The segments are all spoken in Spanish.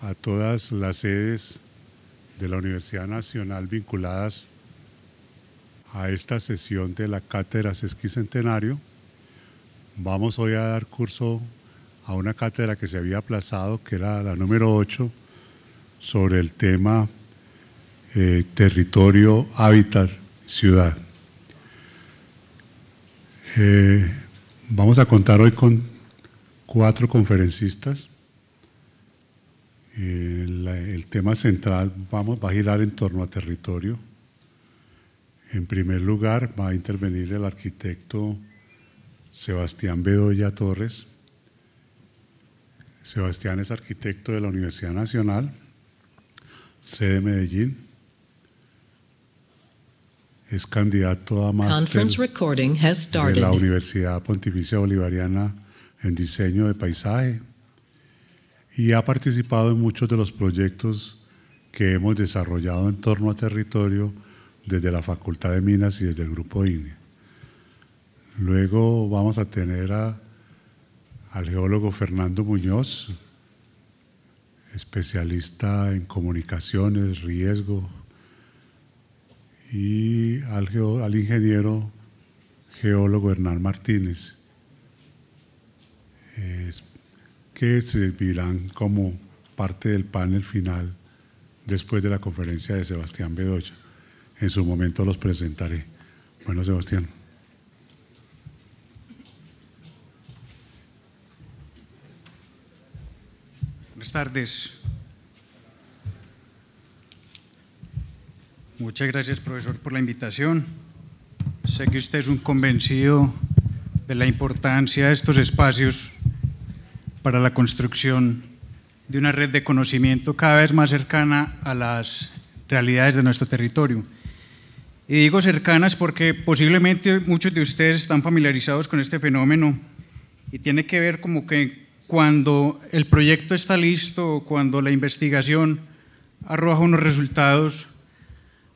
a todas las sedes de la Universidad Nacional vinculadas a esta sesión de la Cátedra Sesquicentenario. Vamos hoy a dar curso a una cátedra que se había aplazado, que era la número 8, sobre el tema eh, territorio, hábitat, ciudad. Eh, vamos a contar hoy con cuatro conferencistas el, tema central vamos, va a girar en torno a territorio. En primer lugar, va a intervenir el arquitecto Sebastián Bedoya Torres. Sebastián es arquitecto de la Universidad Nacional, sede Medellín. Es candidato a máster de la Universidad Pontificia Bolivariana en Diseño de Paisaje y ha participado en muchos de los proyectos que hemos desarrollado en torno a territorio desde la Facultad de Minas y desde el Grupo INE. Luego vamos a tener al geólogo Fernando Muñoz, especialista en comunicaciones, riesgo, y al, al ingeniero geólogo Hernán Martínez, que servirán como parte del panel final después de la conferencia de Sebastián Bedoya. En su momento los presentaré. Bueno, Sebastián. Buenas tardes. Muchas gracias, profesor, por la invitación. Sé que usted es un convencido de la importancia de estos espacios para la construcción de una red de conocimiento cada vez más cercana a las realidades de nuestro territorio. Y digo cercanas porque posiblemente muchos de ustedes están familiarizados con este fenómeno y tiene que ver como que cuando el proyecto está listo, cuando la investigación arroja unos resultados,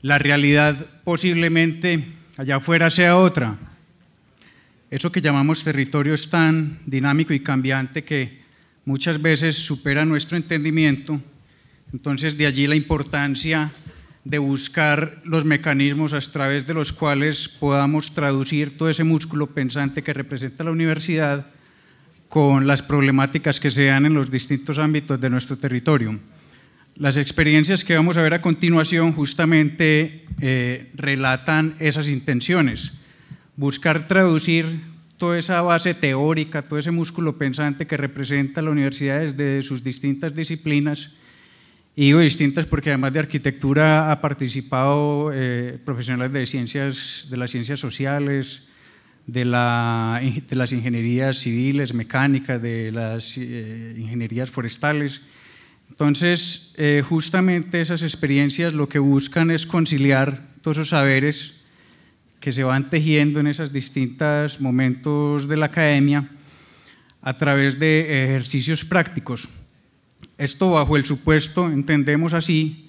la realidad posiblemente allá afuera sea otra. Eso que llamamos territorio es tan dinámico y cambiante que muchas veces supera nuestro entendimiento. Entonces, de allí la importancia de buscar los mecanismos a través de los cuales podamos traducir todo ese músculo pensante que representa la universidad con las problemáticas que se dan en los distintos ámbitos de nuestro territorio. Las experiencias que vamos a ver a continuación justamente eh, relatan esas intenciones, buscar traducir toda esa base teórica, todo ese músculo pensante que representa la universidad desde sus distintas disciplinas, y digo distintas porque además de arquitectura ha participado eh, profesionales de, ciencias, de las ciencias sociales, de, de las ingenierías civiles, mecánicas, de las eh, ingenierías forestales. Entonces, eh, justamente esas experiencias lo que buscan es conciliar todos esos saberes que se van tejiendo en esos distintos momentos de la academia a través de ejercicios prácticos. Esto bajo el supuesto, entendemos así,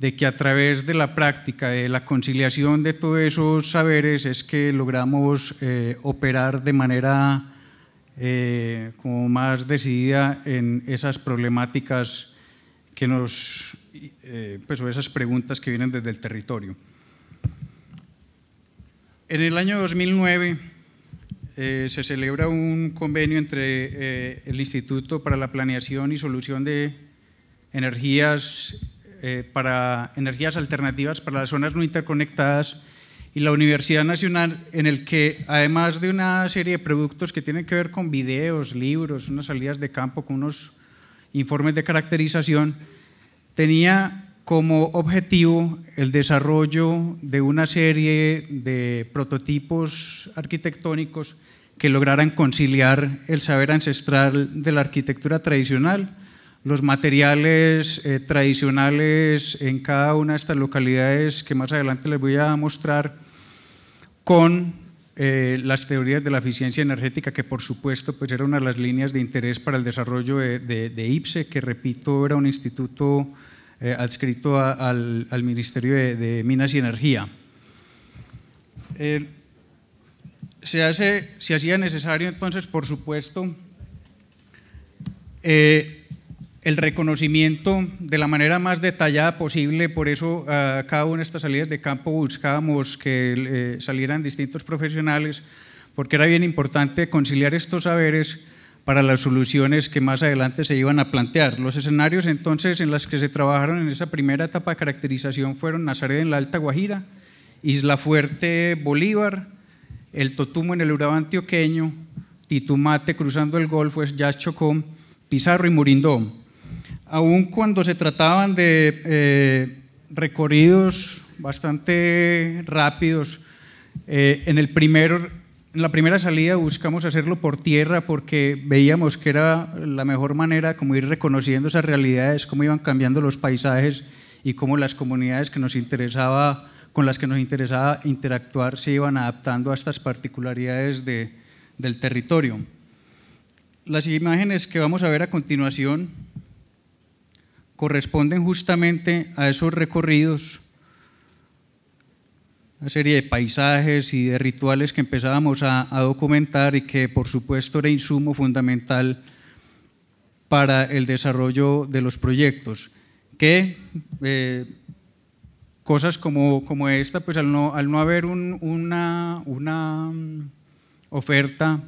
de que a través de la práctica, de la conciliación de todos esos saberes, es que logramos eh, operar de manera eh, como más decidida en esas problemáticas que nos, eh, pues, esas preguntas que vienen desde el territorio. En el año 2009 eh, se celebra un convenio entre eh, el Instituto para la Planeación y Solución de Energías, eh, para energías Alternativas para las Zonas No Interconectadas y la Universidad Nacional, en el que además de una serie de productos que tienen que ver con videos, libros, unas salidas de campo, con unos informes de caracterización, tenía como objetivo el desarrollo de una serie de prototipos arquitectónicos que lograran conciliar el saber ancestral de la arquitectura tradicional, los materiales eh, tradicionales en cada una de estas localidades que más adelante les voy a mostrar, con eh, las teorías de la eficiencia energética, que por supuesto pues, era una de las líneas de interés para el desarrollo de, de IPSE, e, que repito, era un instituto eh, adscrito al, Ministerio de, Minas y Energía. Eh, se, hace, se hacía necesario entonces, por supuesto, eh, el reconocimiento de la manera más detallada posible, por eso a cada una de estas salidas de campo buscábamos que salieran distintos profesionales, porque era bien importante conciliar estos saberes para las soluciones que más adelante se iban a plantear. Los escenarios entonces en los que se trabajaron en esa primera etapa de caracterización fueron Nazaret en la Alta Guajira, Isla Fuerte Bolívar, el Totumo en el Urabá antioqueño, Titumate cruzando el Golfo, es Pizarro y Murindó. Aún cuando se trataban de eh, recorridos bastante rápidos, eh, en el primer en la primera salida buscamos hacerlo por tierra porque veíamos que era la mejor manera como ir reconociendo esas realidades, cómo iban cambiando los paisajes y cómo las comunidades que nos interesaba, con las que nos interesaba interactuar se iban adaptando a estas particularidades de, del territorio. Las imágenes que vamos a ver a continuación corresponden justamente a esos recorridos una serie de paisajes y de rituales que empezábamos a, documentar y que por supuesto era insumo fundamental para el desarrollo de los proyectos, que eh, cosas como, como, esta, pues al no, al no haber una, una mm, oferta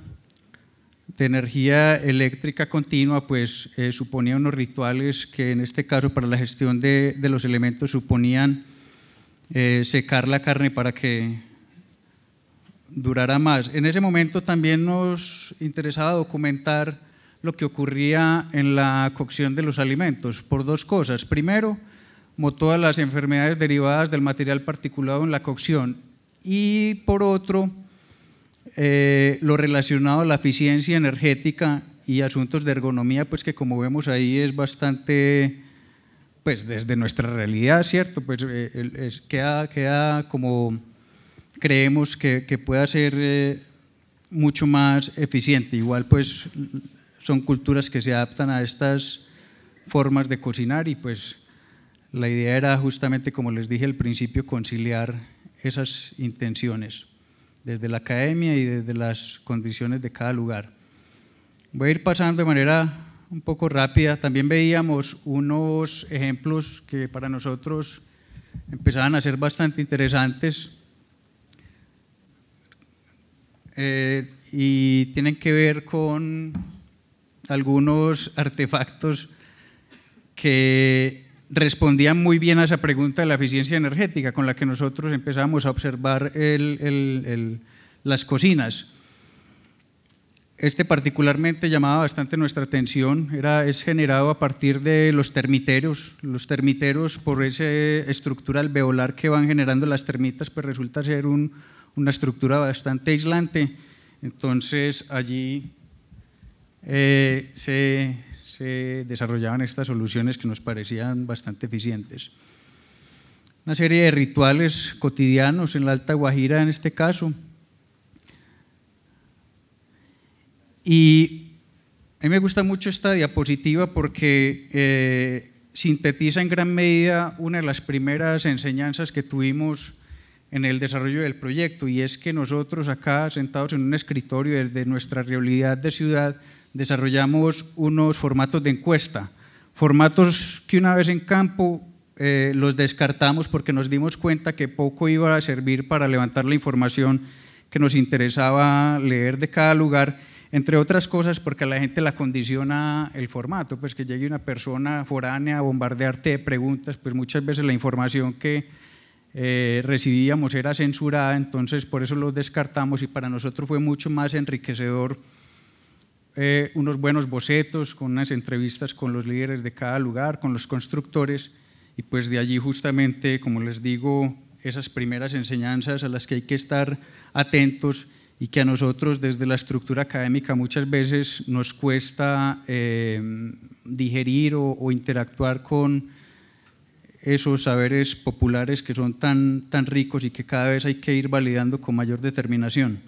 de energía eléctrica continua, pues eh, suponía unos rituales que en este caso para la gestión de, de los elementos suponían eh, secar la carne para que durara más. En ese momento también nos interesaba documentar lo que ocurría en la cocción de los alimentos por dos cosas. Primero, como todas las enfermedades derivadas del material particulado en la cocción y por otro, eh, lo relacionado a la eficiencia energética y asuntos de ergonomía, pues que como vemos ahí es bastante pues desde nuestra realidad, ¿cierto? Pues eh, queda, queda, como creemos que, pueda ser eh, mucho más eficiente. Igual pues son culturas que se adaptan a estas formas de cocinar y pues la idea era justamente, como les dije al principio, conciliar esas intenciones desde la academia y desde las condiciones de cada lugar. Voy a ir pasando de manera un poco rápida, también veíamos unos ejemplos que para nosotros empezaban a ser bastante interesantes eh, y tienen que ver con algunos artefactos que respondían muy bien a esa pregunta de la eficiencia energética con la que nosotros empezamos a observar las cocinas. Este particularmente llamaba bastante nuestra atención, era, es generado a partir de los termiteros. Los termiteros, por esa estructura alveolar que van generando las termitas, pues resulta ser un, una estructura bastante aislante. Entonces allí eh, se, se desarrollaban estas soluciones que nos parecían bastante eficientes. Una serie de rituales cotidianos en la Alta Guajira en este caso Y a mí me gusta mucho esta diapositiva porque eh, sintetiza en gran medida una de las primeras enseñanzas que tuvimos en el desarrollo del proyecto y es que nosotros acá sentados en un escritorio desde nuestra realidad de ciudad desarrollamos unos formatos de encuesta, formatos que una vez en campo eh, los descartamos porque nos dimos cuenta que poco iba a servir para levantar la información que nos interesaba leer de cada lugar entre otras cosas porque a la gente la condiciona el formato, pues que llegue una persona foránea a bombardearte de preguntas, pues muchas veces la información que eh, recibíamos era censurada, entonces por eso lo descartamos y para nosotros fue mucho más enriquecedor eh, unos buenos bocetos, con unas entrevistas con los líderes de cada lugar, con los constructores, y pues de allí justamente, como les digo, esas primeras enseñanzas a las que hay que estar atentos y que a nosotros desde la estructura académica muchas veces nos cuesta eh, digerir o, o, interactuar con esos saberes populares que son tan, tan ricos y que cada vez hay que ir validando con mayor determinación.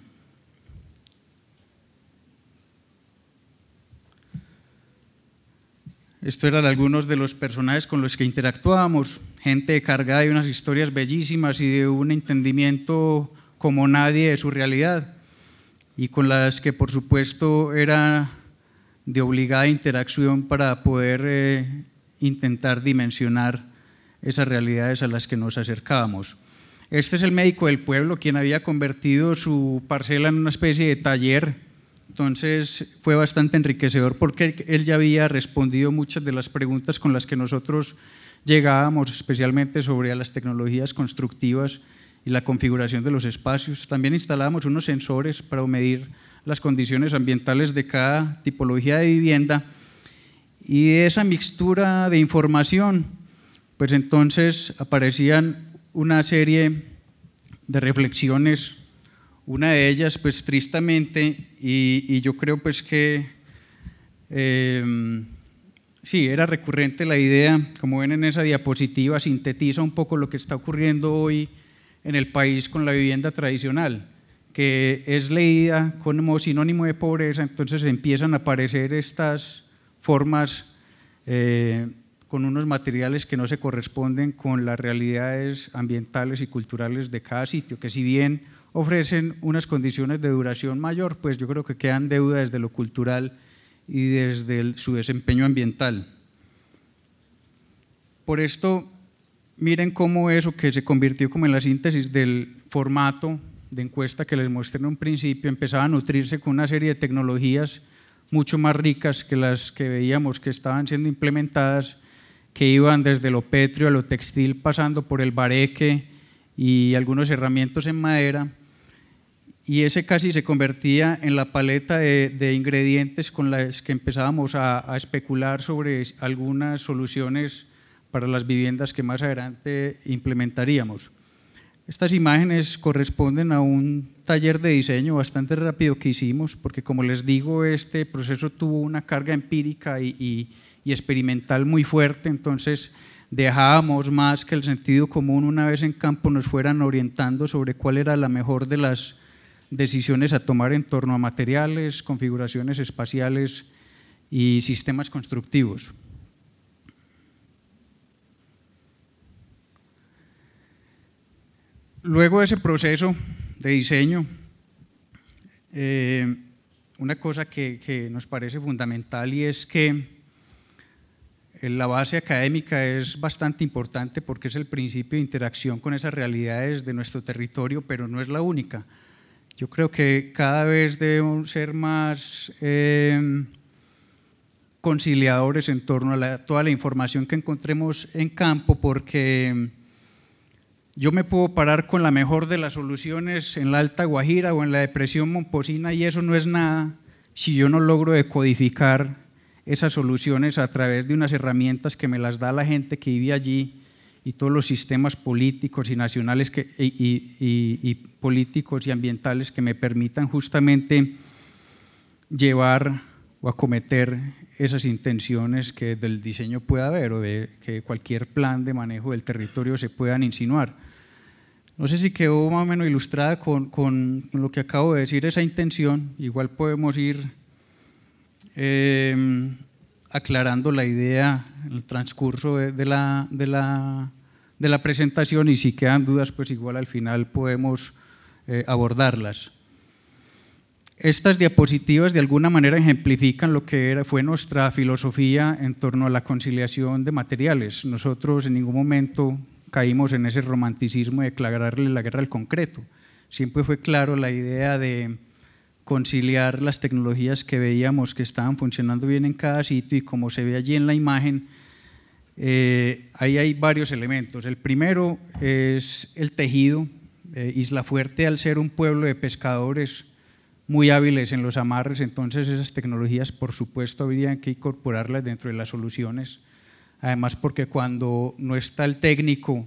Esto eran algunos de los personajes con los que interactuábamos, gente cargada de unas historias bellísimas y de un entendimiento como nadie de su realidad y con las que por supuesto era de obligada interacción para poder eh, intentar dimensionar esas realidades a las que nos acercábamos. Este es el médico del pueblo, quien había convertido su parcela en una especie de taller, entonces fue bastante enriquecedor porque él ya había respondido muchas de las preguntas con las que nosotros llegábamos, especialmente sobre las tecnologías constructivas la configuración de los espacios. También instalamos unos sensores para medir las condiciones ambientales de cada tipología de vivienda y de esa mixtura de información, pues entonces aparecían una serie de reflexiones, una de ellas pues tristemente, y, yo creo pues que em, sí, era recurrente la idea, como ven en esa diapositiva, sintetiza un poco lo que está ocurriendo hoy en el país con la vivienda tradicional, que es leída como sinónimo de pobreza, entonces empiezan a aparecer estas formas eh, con unos materiales que no se corresponden con las realidades ambientales y culturales de cada sitio, que si bien ofrecen unas condiciones de duración mayor, pues yo creo que quedan deuda desde lo cultural y desde su desempeño ambiental. Por esto miren cómo eso que se convirtió como en la síntesis del formato de encuesta que les mostré en un principio empezaba a nutrirse con una serie de tecnologías mucho más ricas que las que veíamos que estaban siendo implementadas, que iban desde lo petrio a lo textil, pasando por el bareque y algunos herramientas en madera. Y ese casi se convertía en la paleta de, ingredientes con las que empezábamos a, a especular sobre algunas soluciones para las viviendas que más adelante implementaríamos. Estas imágenes corresponden a un taller de diseño bastante rápido que hicimos, porque como les digo, este proceso tuvo una carga empírica y, experimental muy fuerte, entonces dejábamos más que el sentido común una vez en campo nos fueran orientando sobre cuál era la mejor de las decisiones a tomar en torno a materiales, configuraciones espaciales y sistemas constructivos. Luego de ese proceso de diseño, eh, una cosa que, nos parece fundamental y es que eh, la base académica es bastante importante porque es el principio de interacción con esas realidades de nuestro territorio, pero no es la única. Yo creo que cada vez debemos ser más eh, conciliadores en torno a toda la información que encontremos en campo porque yo me puedo parar con la mejor de las soluciones en la Alta Guajira o en la depresión momposina y eso no es nada si yo no logro decodificar esas soluciones a través de unas herramientas que me las da la gente que vive allí y todos los sistemas políticos y nacionales y, políticos y ambientales que me permitan justamente llevar o acometer esas intenciones que del diseño pueda haber o de que cualquier plan de manejo del territorio se puedan insinuar. No sé si quedó más o menos ilustrada con, lo que acabo de decir, esa intención. Igual podemos ir em, aclarando la idea en el transcurso de, la, de, la, presentación y si quedan dudas, pues igual al final podemos eh, abordarlas. Estas diapositivas de alguna manera ejemplifican lo que era, fue nuestra filosofía en torno a la conciliación de materiales. Nosotros en ningún momento caímos en ese romanticismo de declararle la guerra al concreto. Siempre fue claro la idea de conciliar las tecnologías que veíamos que estaban funcionando bien en cada sitio y como se ve allí en la imagen, eh, ahí hay varios elementos. El primero es el tejido. Eh, Isla Fuerte, al ser un pueblo de pescadores muy hábiles en los amarres, entonces esas tecnologías, por supuesto, habrían que incorporarlas dentro de las soluciones Además, porque cuando no está el técnico,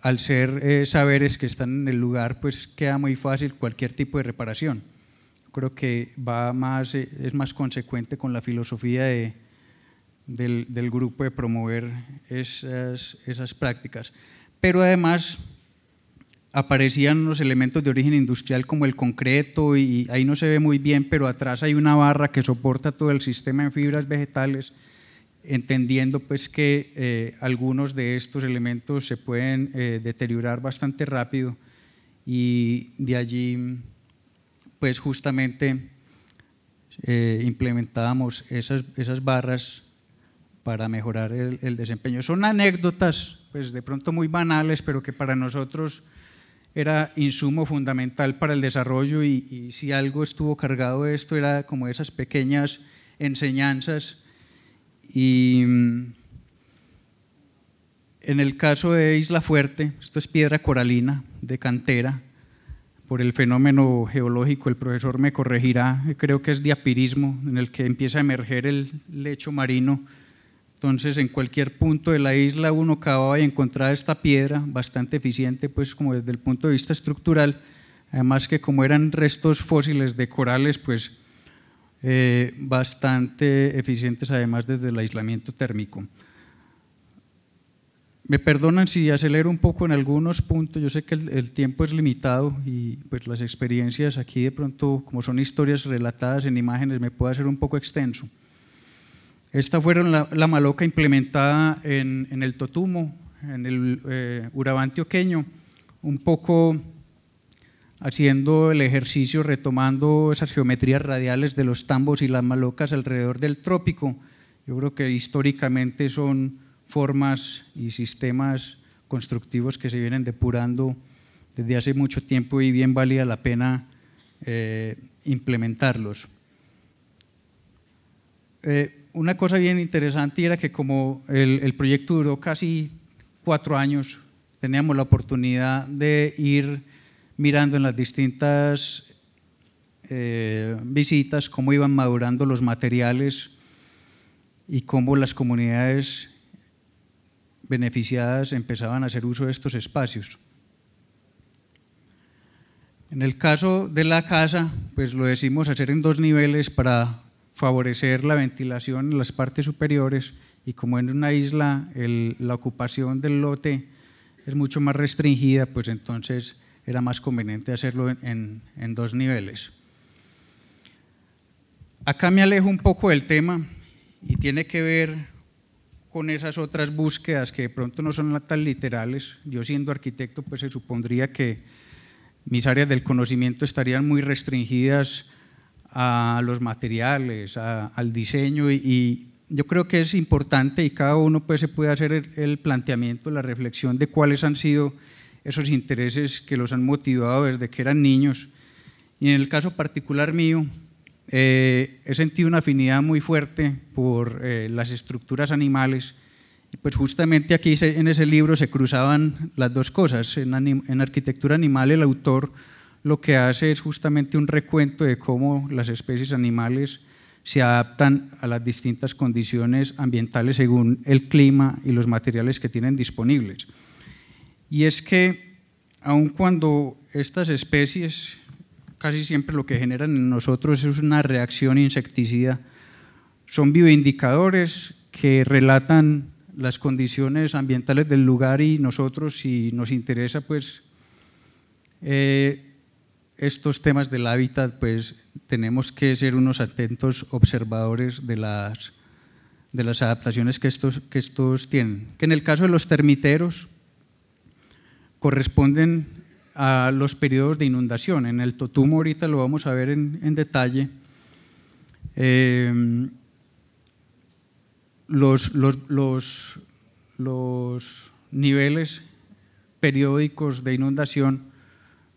al ser eh, saberes que están en el lugar, pues queda muy fácil cualquier tipo de reparación. Creo que va más, eh, es más consecuente con la filosofía del, grupo de promover esas, esas prácticas. Pero además aparecían los elementos de origen industrial como el concreto y ahí no se ve muy bien, pero atrás hay una barra que soporta todo el sistema en fibras vegetales entendiendo pues que eh, algunos de estos elementos se pueden eh, deteriorar bastante rápido y de allí pues justamente eh, implementábamos esas, barras para mejorar el, desempeño. Son anécdotas pues de pronto muy banales, pero que para nosotros era insumo fundamental para el desarrollo y, y si algo estuvo cargado de esto era como esas pequeñas enseñanzas y mm, en el caso de Isla Fuerte, esto es piedra coralina de cantera, por el fenómeno geológico, el profesor me corregirá, creo que es diapirismo, en el que empieza a emerger el lecho marino. Entonces, en cualquier punto de la isla uno acaba y encontrar esta piedra, bastante eficiente, pues como desde el punto de vista estructural, además que como eran restos fósiles de corales, pues eh, bastante eficientes además desde el aislamiento térmico. Me perdonan si acelero un poco en algunos puntos, yo sé que el, tiempo es limitado y pues las experiencias aquí de pronto, como son historias relatadas en imágenes, me puedo hacer un poco extenso. Esta fue la, maloca implementada en, el Totumo, en el eh, un poco haciendo el ejercicio, retomando esas geometrías radiales de los tambos y las malocas alrededor del trópico. Yo creo que históricamente son formas y sistemas constructivos que se vienen depurando desde hace mucho tiempo y bien valía la pena eh, implementarlos. Eh, una cosa bien interesante era que como el proyecto duró casi cuatro años, teníamos la oportunidad de ir mirando en las distintas eh, visitas cómo iban madurando los materiales y cómo las comunidades beneficiadas empezaban a hacer uso de estos espacios. En el caso de la casa, pues lo decimos hacer en dos niveles para favorecer la ventilación en las partes superiores y como en una isla la ocupación del lote es mucho más restringida, pues entonces era más conveniente hacerlo en, en, dos niveles. Acá me alejo un poco del tema y tiene que ver con esas otras búsquedas que de pronto no son tan literales. Yo siendo arquitecto, pues se supondría que mis áreas del conocimiento estarían muy restringidas a los materiales, al diseño y, yo creo que es importante y cada uno pues se puede hacer el planteamiento, la reflexión de cuáles han sido esos intereses que los han motivado desde que eran niños. Y en el caso particular mío, eh, he sentido una afinidad muy fuerte por eh, las estructuras animales. Y pues justamente aquí en ese libro se cruzaban las dos cosas. en, arquitectura animal el autor lo que hace es justamente un recuento de cómo las especies animales se adaptan a las distintas condiciones ambientales según el clima y los materiales que tienen disponibles. Y es que aun cuando estas especies casi siempre lo que generan en nosotros es una reacción insecticida, son bioindicadores que relatan las condiciones ambientales del lugar y nosotros, si nos interesa, pues eh, estos temas del hábitat, pues tenemos que ser unos atentos observadores de las, de las adaptaciones que estos, que estos tienen. Que en el caso de los termiteros, corresponden a los periodos de inundación. En el Totumo ahorita lo vamos a ver en, detalle. Eh, los, los, niveles periódicos de inundación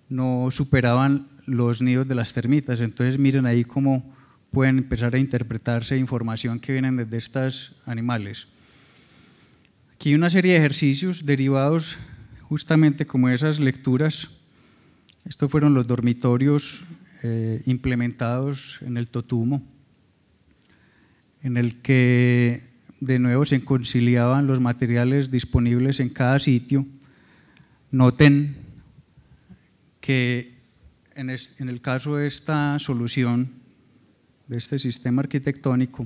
no superaban los nidos de las termitas. Entonces miren ahí cómo pueden empezar a interpretarse información que vienen desde estos animales. Aquí hay una serie de ejercicios derivados justamente como esas lecturas. Estos fueron los dormitorios eh, implementados en el Totumo, en el que de nuevo se conciliaban los materiales disponibles en cada sitio. Noten que en el caso de esta solución, de este sistema arquitectónico,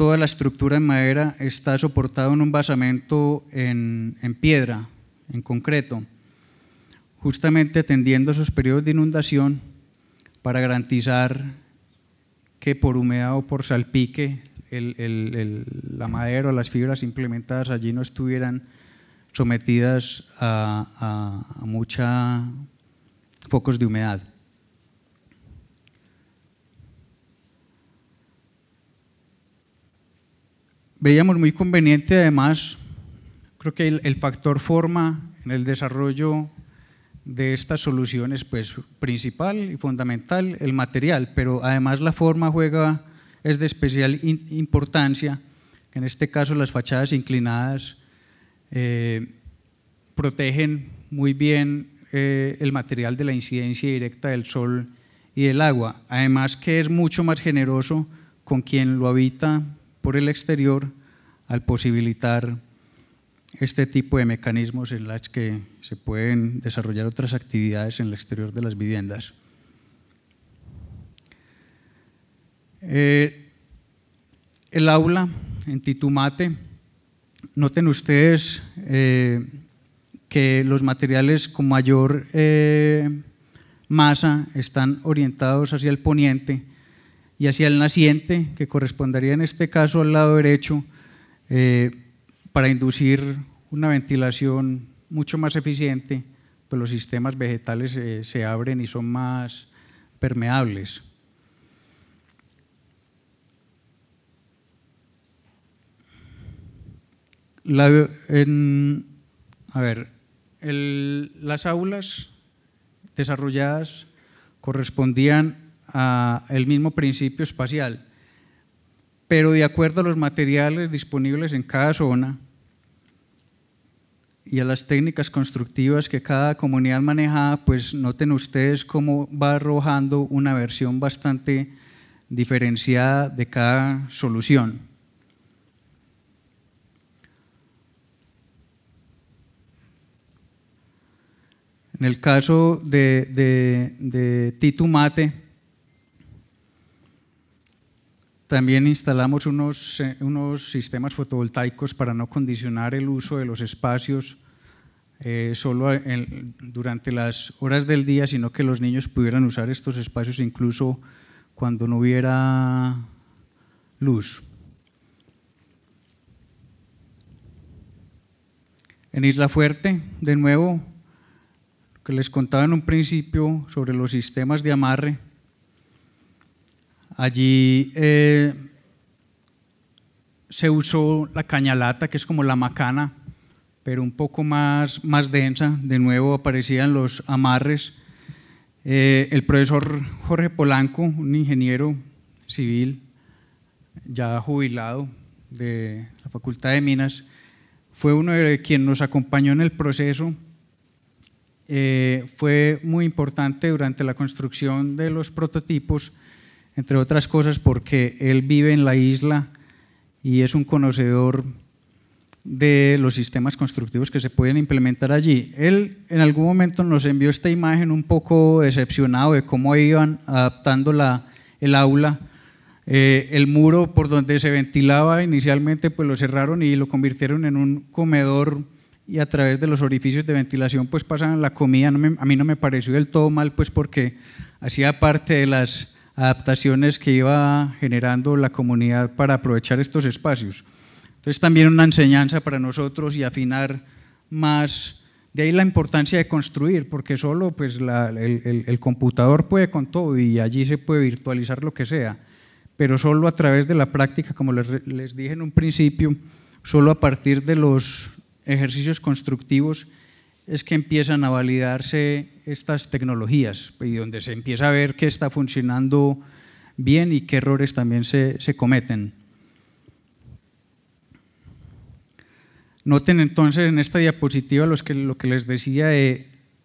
toda la estructura en madera está soportada en un basamento en, piedra, en concreto, justamente atendiendo esos periodos de inundación para garantizar que por humedad o por salpique la madera o las fibras implementadas allí no estuvieran sometidas a, a, focos de humedad. Veíamos muy conveniente además, creo que el, factor forma en el desarrollo de estas soluciones, pues principal y fundamental, el material, pero además la forma juega, es de especial importancia, en este caso las fachadas inclinadas eh, protegen muy bien eh, el material de la incidencia directa del sol y del agua, además que es mucho más generoso con quien lo habita por el exterior al posibilitar este tipo de mecanismos en las que se pueden desarrollar otras actividades en el exterior de las viviendas. Eh, el aula en Titumate, noten ustedes eh, que los materiales con mayor eh, masa están orientados hacia el poniente y hacia el naciente, que correspondería en este caso al lado derecho, eh, para inducir una ventilación mucho más eficiente, pues los sistemas vegetales eh, se abren y son más permeables. a ver, las aulas desarrolladas correspondían el mismo principio espacial, pero de acuerdo a los materiales disponibles en cada zona y a las técnicas constructivas que cada comunidad maneja, pues noten ustedes cómo va arrojando una versión bastante diferenciada de cada solución. En el caso de, de Titu Mate, También instalamos unos, eh, unos sistemas fotovoltaicos para no condicionar el uso de los espacios eh, solo durante las horas del día, sino que los niños pudieran usar estos espacios incluso cuando no hubiera luz. En Isla Fuerte, de nuevo, que les contaba en un principio sobre los sistemas de amarre, Allí eh, se usó la cañalata, que es como la macana, pero un poco más, más densa. De nuevo aparecían los amarres. Eh, el profesor Jorge Polanco, un ingeniero civil ya jubilado de la Facultad de Minas, fue uno de quien nos acompañó en el proceso. Eh, fue muy importante durante la construcción de los prototipos entre otras cosas porque él vive en la isla y es un conocedor de los sistemas constructivos que se pueden implementar allí. Él en algún momento nos envió esta imagen un poco decepcionado de cómo iban adaptando la, el aula. Eh, el muro por donde se ventilaba inicialmente pues lo cerraron y lo convirtieron en un comedor y a través de los orificios de ventilación pues pasaban la comida. a mí no me pareció del todo mal pues porque hacía parte de las adaptaciones que iba generando la comunidad para aprovechar estos espacios. Entonces también una enseñanza para nosotros y afinar más, de ahí la importancia de construir, porque solo pues, el, computador puede con todo y allí se puede virtualizar lo que sea, pero solo a través de la práctica, como les, les dije en un principio, solo a partir de los ejercicios constructivos es que empiezan a validarse estas tecnologías y donde se empieza a ver qué está funcionando bien y qué errores también se, cometen. Noten entonces en esta diapositiva los lo que les decía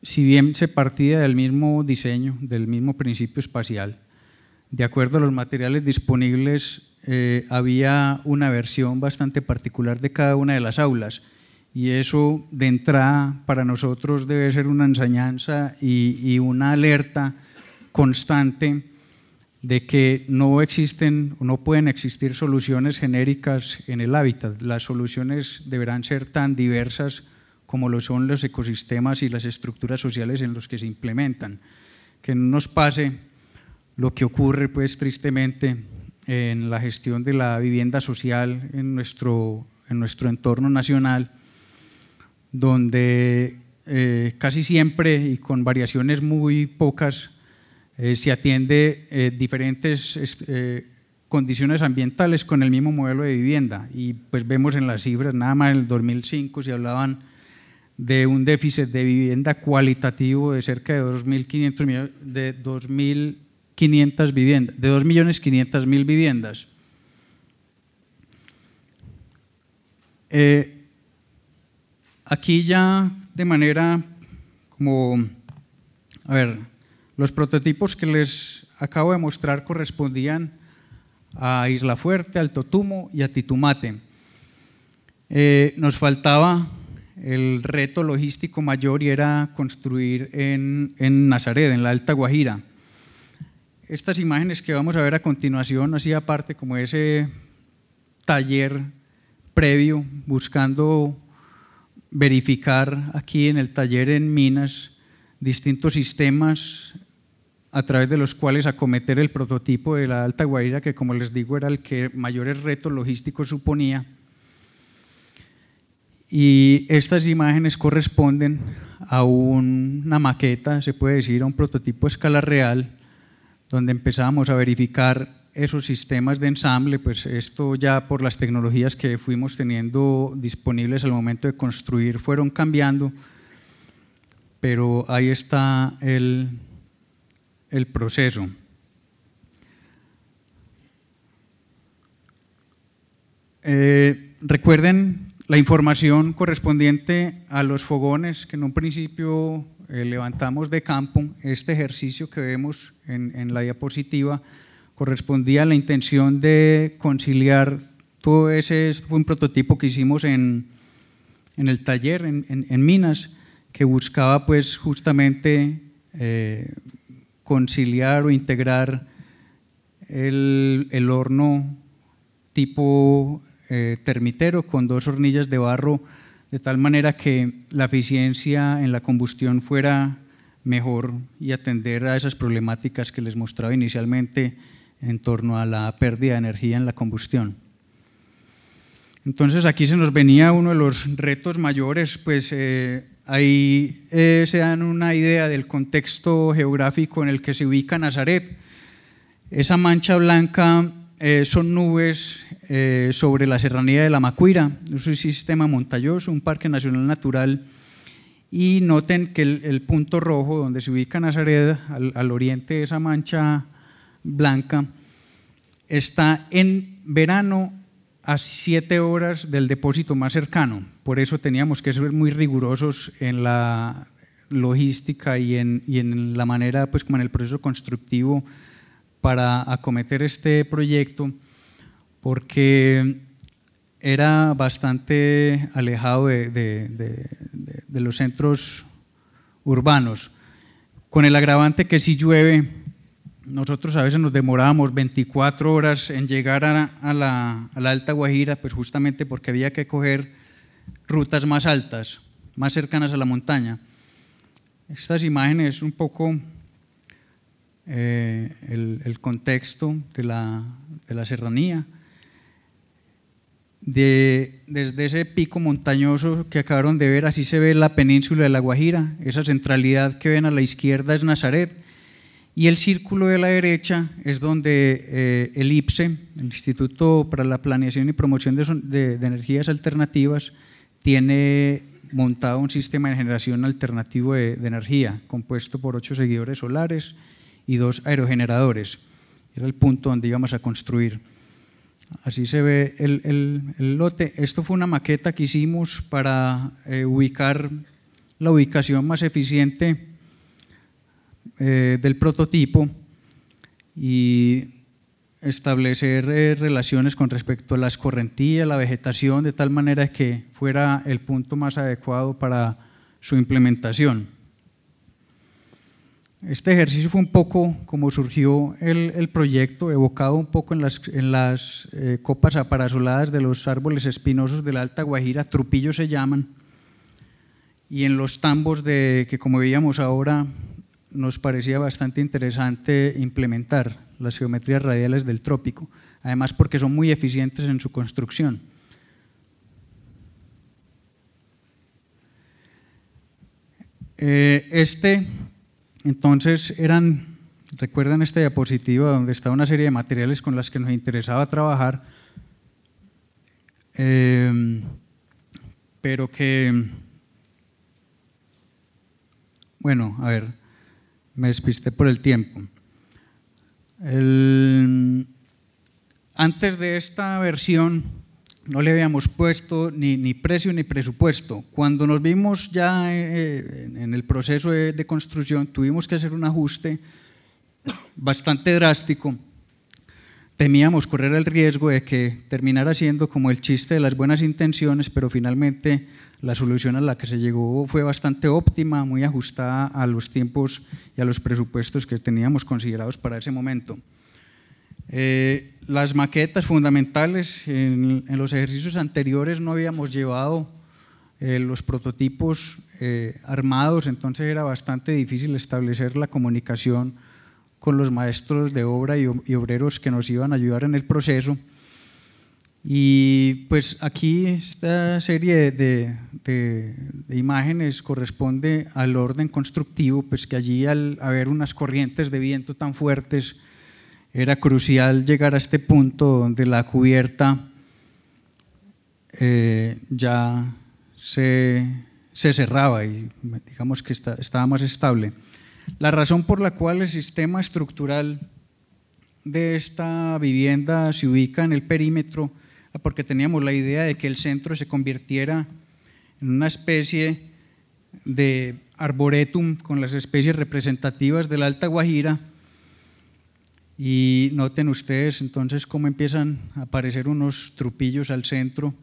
si bien se partía del mismo diseño, del mismo principio espacial, de acuerdo a los materiales disponibles, eh, había una versión bastante particular de cada una de las aulas. Y eso de entrada para nosotros debe ser una enseñanza y, una alerta constante de que no existen, o no pueden existir soluciones genéricas en el hábitat. Las soluciones deberán ser tan diversas como lo son los ecosistemas y las estructuras sociales en los que se implementan. Que no nos pase lo que ocurre, pues, tristemente en la gestión de la vivienda social en nuestro, en nuestro entorno nacional, donde eh, casi siempre y con variaciones muy pocas eh, se atiende eh, diferentes condiciones ambientales con el mismo modelo de vivienda. Y pues vemos en las cifras, nada más en el 2005 se hablaban de un déficit de vivienda cualitativo de cerca de 2.500 de 2.500 viviendas, de 2.500.000 viviendas. Eh, Aquí ya de manera como, a ver, los prototipos que les acabo de mostrar correspondían a Isla Fuerte, Alto Tumo y a Titumate. Eh, nos faltaba el reto logístico mayor y era construir en, en Nazaret, en la Alta Guajira. Estas imágenes que vamos a ver a continuación hacía parte como ese taller previo buscando verificar aquí en el taller en Minas distintos sistemas a través de los cuales acometer el prototipo de la Alta Guaira, que como les digo era el que mayores retos logísticos suponía. Y estas imágenes corresponden a una maqueta, se puede decir, a un prototipo a escala real, donde empezamos a verificar esos sistemas de ensamble, pues esto ya por las tecnologías que fuimos teniendo disponibles al momento de construir fueron cambiando, pero ahí está el, proceso. Eh, recuerden la información correspondiente a los fogones que en un principio eh, levantamos de campo. Este ejercicio que vemos en la diapositiva correspondía a la intención de conciliar todo ese, fue un prototipo que hicimos en, el taller en, Minas, que buscaba pues justamente eh, conciliar o integrar el, horno tipo eh, termitero con dos hornillas de barro, de tal manera que la eficiencia en la combustión fuera mejor y atender a esas problemáticas que les mostraba inicialmente en torno a la pérdida de energía en la combustión. Entonces aquí se nos venía uno de los retos mayores, pues eh, ahí eh, se dan una idea del contexto geográfico en el que se ubica Nazaret. Esa mancha blanca eh, son nubes sobre la serranía de la Macuira, es un sistema montañoso, un parque nacional natural. Y noten que el, punto rojo donde se ubica Nazaret, al, al oriente de esa mancha Blanca está en verano a siete horas del depósito más cercano. Por eso teníamos que ser muy rigurosos en la logística y en, la manera, pues como en el proceso constructivo para acometer este proyecto, porque era bastante alejado de los centros urbanos, con el agravante que si llueve nosotros a veces nos demorábamos 24 horas en llegar a, la, Alta Guajira, pues justamente porque había que coger rutas más altas, más cercanas a la montaña. Estas imágenes un poco eh, el, contexto de la, de la serranía. De, desde ese pico montañoso que acabaron de ver, así se ve la península de La Guajira. Esa centralidad que ven a la izquierda es Nazaret y el círculo de la derecha es donde eh, el IPSE, el Instituto para la Planeación y Promoción de, Energías Alternativas, tiene montado un sistema de generación alternativo de, energía, compuesto por ocho seguidores solares y dos aerogeneradores. Era el punto donde íbamos a construir. Así se ve el, lote. Esto fue una maqueta que hicimos para eh, ubicar la ubicación más eficiente eh, del prototipo y establecer eh, relaciones con respecto a las correntías, la vegetación, de tal manera que fuera el punto más adecuado para su implementación. Este ejercicio fue un poco como surgió el, proyecto, evocado un poco en las, eh, copas aparasoladas de los árboles espinosos de la Alta Guajira, trupillos se llaman, y en los tambos de, que como veíamos ahora nos parecía bastante interesante implementar las geometrías radiales del trópico, además porque son muy eficientes en su construcción. Eh, este, entonces, eran, recuerdan esta diapositiva donde está una serie de materiales con las que nos interesaba trabajar, em, pero que, bueno, a ver, me despisté por el tiempo. antes de esta versión no le habíamos puesto ni, precio ni presupuesto. Cuando nos vimos ya eh, en el proceso de construcción, tuvimos que hacer un ajuste bastante drástico temíamos correr el riesgo de que terminara siendo como el chiste de las buenas intenciones, pero finalmente la solución a la que se llegó fue bastante óptima, muy ajustada a los tiempos y a los presupuestos que teníamos considerados para ese momento. Eh, las maquetas fundamentales, en, los ejercicios anteriores no habíamos llevado eh, los prototipos eh, armados, entonces era bastante difícil establecer la comunicación con los maestros de obra y, obreros que nos iban a ayudar en el proceso. Y pues aquí esta serie de, imágenes corresponde al orden constructivo, pues que allí al haber unas corrientes de viento tan fuertes, era crucial llegar a este punto donde la cubierta eh, ya se, se, cerraba y digamos que estaba más estable. La razón por la cual el sistema estructural de esta vivienda se ubica en el perímetro, porque teníamos la idea de que el centro se convirtiera en una especie de arboretum con las especies representativas de la Alta Guajira. Y noten ustedes entonces cómo empiezan a aparecer unos trupillos al centro.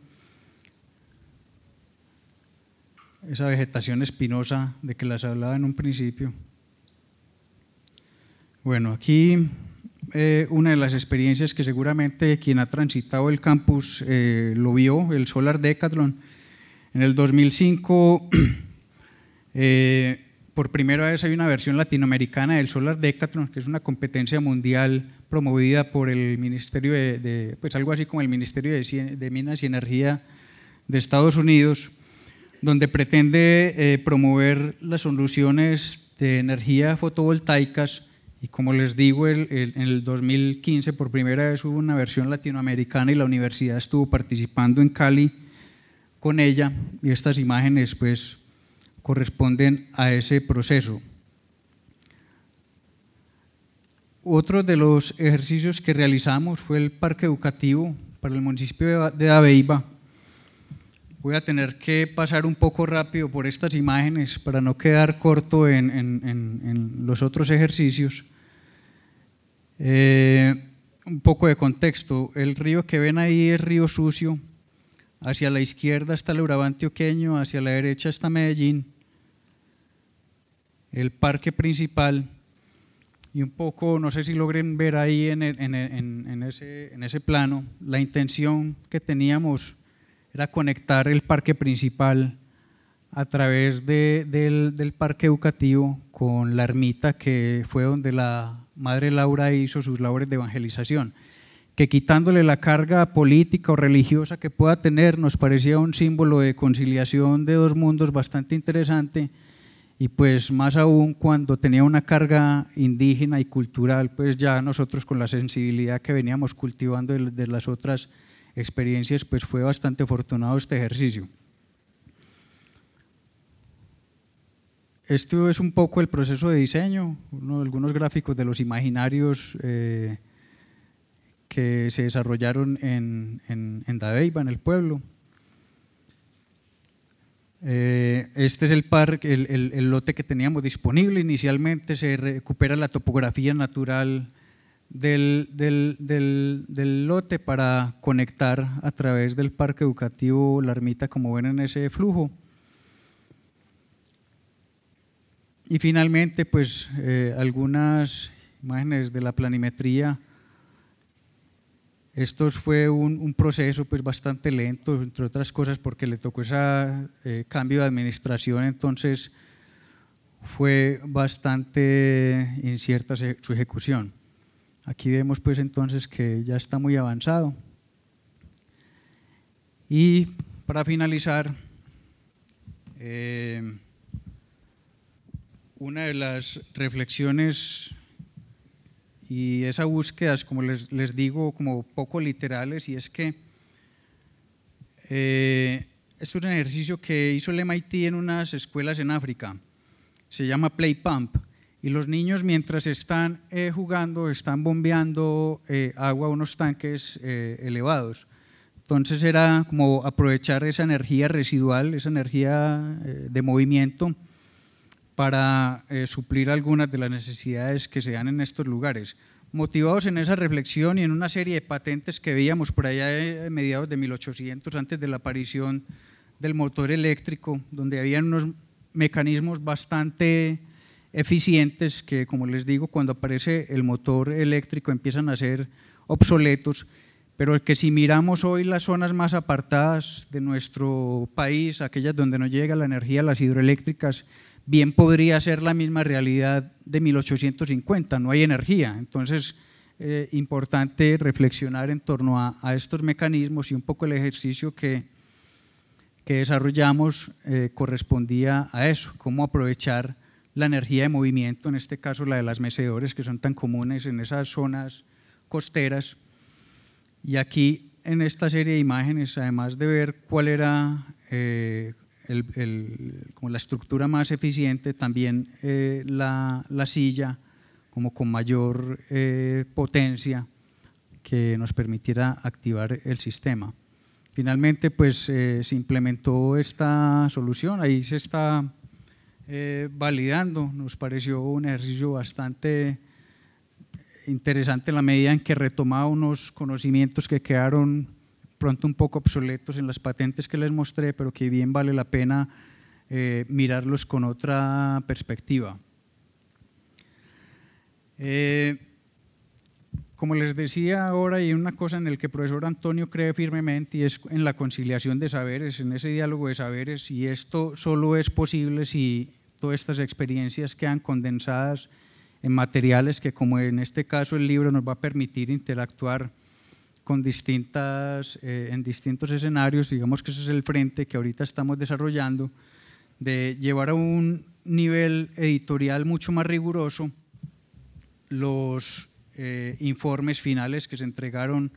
Esa vegetación espinosa de que las hablaba en un principio. Bueno, aquí eh, una de las experiencias que seguramente quien ha transitado el campus eh, lo vio, el Solar Decathlon. En el 2005, eh, por primera vez hay una versión latinoamericana del Solar Decathlon, que es una competencia mundial promovida por el Ministerio de, pues algo así como el Ministerio de, de, Minas y Energía de Estados Unidos, donde pretende promover las soluciones de energía fotovoltaicas y como les digo, en el 2015 por primera vez hubo una versión latinoamericana y la universidad estuvo participando en Cali con ella y estas imágenes pues corresponden a ese proceso. Otro de los ejercicios que realizamos fue el parque educativo para el municipio de Abeiba. Voy a tener que pasar un poco rápido por estas imágenes para no quedar corto en, en los otros ejercicios. Eh, un poco de contexto. El río que ven ahí es Río Sucio. Hacia la izquierda está el Urabá hacia la derecha está Medellín, el parque principal. Y un poco, no sé si logren ver ahí en, ese, plano, la intención que teníamos era conectar el parque principal a través del, parque educativo con la ermita que fue donde la Madre Laura hizo sus labores de evangelización, que quitándole la carga política o religiosa que pueda tener, nos parecía un símbolo de conciliación de dos mundos bastante interesante y pues más aún cuando tenía una carga indígena y cultural, pues ya nosotros con la sensibilidad que veníamos cultivando de las otras experiencias, pues fue bastante afortunado este ejercicio. Esto es un poco el proceso de diseño, uno, algunos gráficos de los imaginarios eh, que se desarrollaron en, en, en el pueblo. Eh, este es el parque, el, lote que teníamos disponible. Inicialmente se recupera la topografía natural del, lote para conectar a través del parque educativo la ermita, como ven en ese flujo. Y finalmente, pues eh, algunas imágenes de la planimetría. Esto fue un, proceso pues bastante lento, entre otras cosas porque le tocó ese eh, cambio de administración, entonces fue bastante incierta su ejecución. Aquí vemos pues entonces que ya está muy avanzado. Y para finalizar, eh, una de las reflexiones y esas búsquedas, como les, digo, como poco literales, y es que eh, esto es un ejercicio que hizo el MIT en unas escuelas en África, se llama Play Pump, y los niños mientras están eh, jugando están bombeando eh, agua a unos tanques elevados. Entonces era como aprovechar esa energía residual, esa energía de movimiento, para eh, suplir algunas de las necesidades que se dan en estos lugares. Motivados en esa reflexión y en una serie de patentes que veíamos por allá de eh, mediados de 1800, antes de la aparición del motor eléctrico, donde habían unos mecanismos bastante eficientes que, como les digo, cuando aparece el motor eléctrico empiezan a ser obsoletos, pero que si miramos hoy las zonas más apartadas de nuestro país, aquellas donde no llega la energía, las hidroeléctricas, bien podría ser la misma realidad de 1850, no hay energía. Entonces, es eh, importante reflexionar en torno a, estos mecanismos y un poco el ejercicio que, que desarrollamos eh, correspondía a eso, cómo aprovechar la energía de movimiento, en este caso la de las mecedores que son tan comunes en esas zonas costeras. Y aquí en esta serie de imágenes, además de ver cuál era, eh, el, la estructura más eficiente, también eh, la, silla como con mayor eh, potencia que nos permitiera activar el sistema. Finalmente, pues eh, se implementó esta solución, ahí se está validando, nos pareció un ejercicio bastante interesante en la medida en que retomaba unos conocimientos que quedaron pronto un poco obsoletos en las patentes que les mostré, pero que bien vale la pena eh, mirarlos con otra perspectiva. Eh, como les decía ahora, hay una cosa en la que el profesor Antonio cree firmemente y es en la conciliación de saberes, en ese diálogo de saberes, y esto solo es posible si todas estas experiencias quedan condensadas en materiales que, como en este caso el libro, nos va a permitir interactuar con distintas, eh, en distintos escenarios, digamos que ese es el frente que ahorita estamos desarrollando, de llevar a un nivel editorial mucho más riguroso los eh, informes finales que se entregaron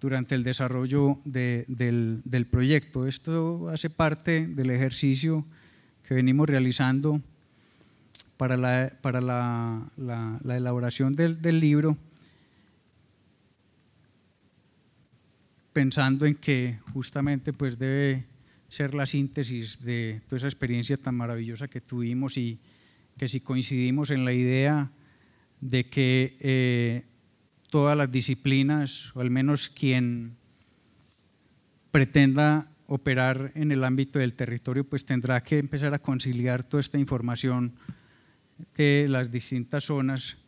durante el desarrollo del, del, proyecto. Esto hace parte del ejercicio que venimos realizando para la, para la, la elaboración del, del libro pensando en que justamente pues debe ser la síntesis de toda esa experiencia tan maravillosa que tuvimos y que si coincidimos en la idea de que eh, todas las disciplinas, o al menos quien pretenda operar en el ámbito del territorio, pues tendrá que empezar a conciliar toda esta información de las distintas zonas.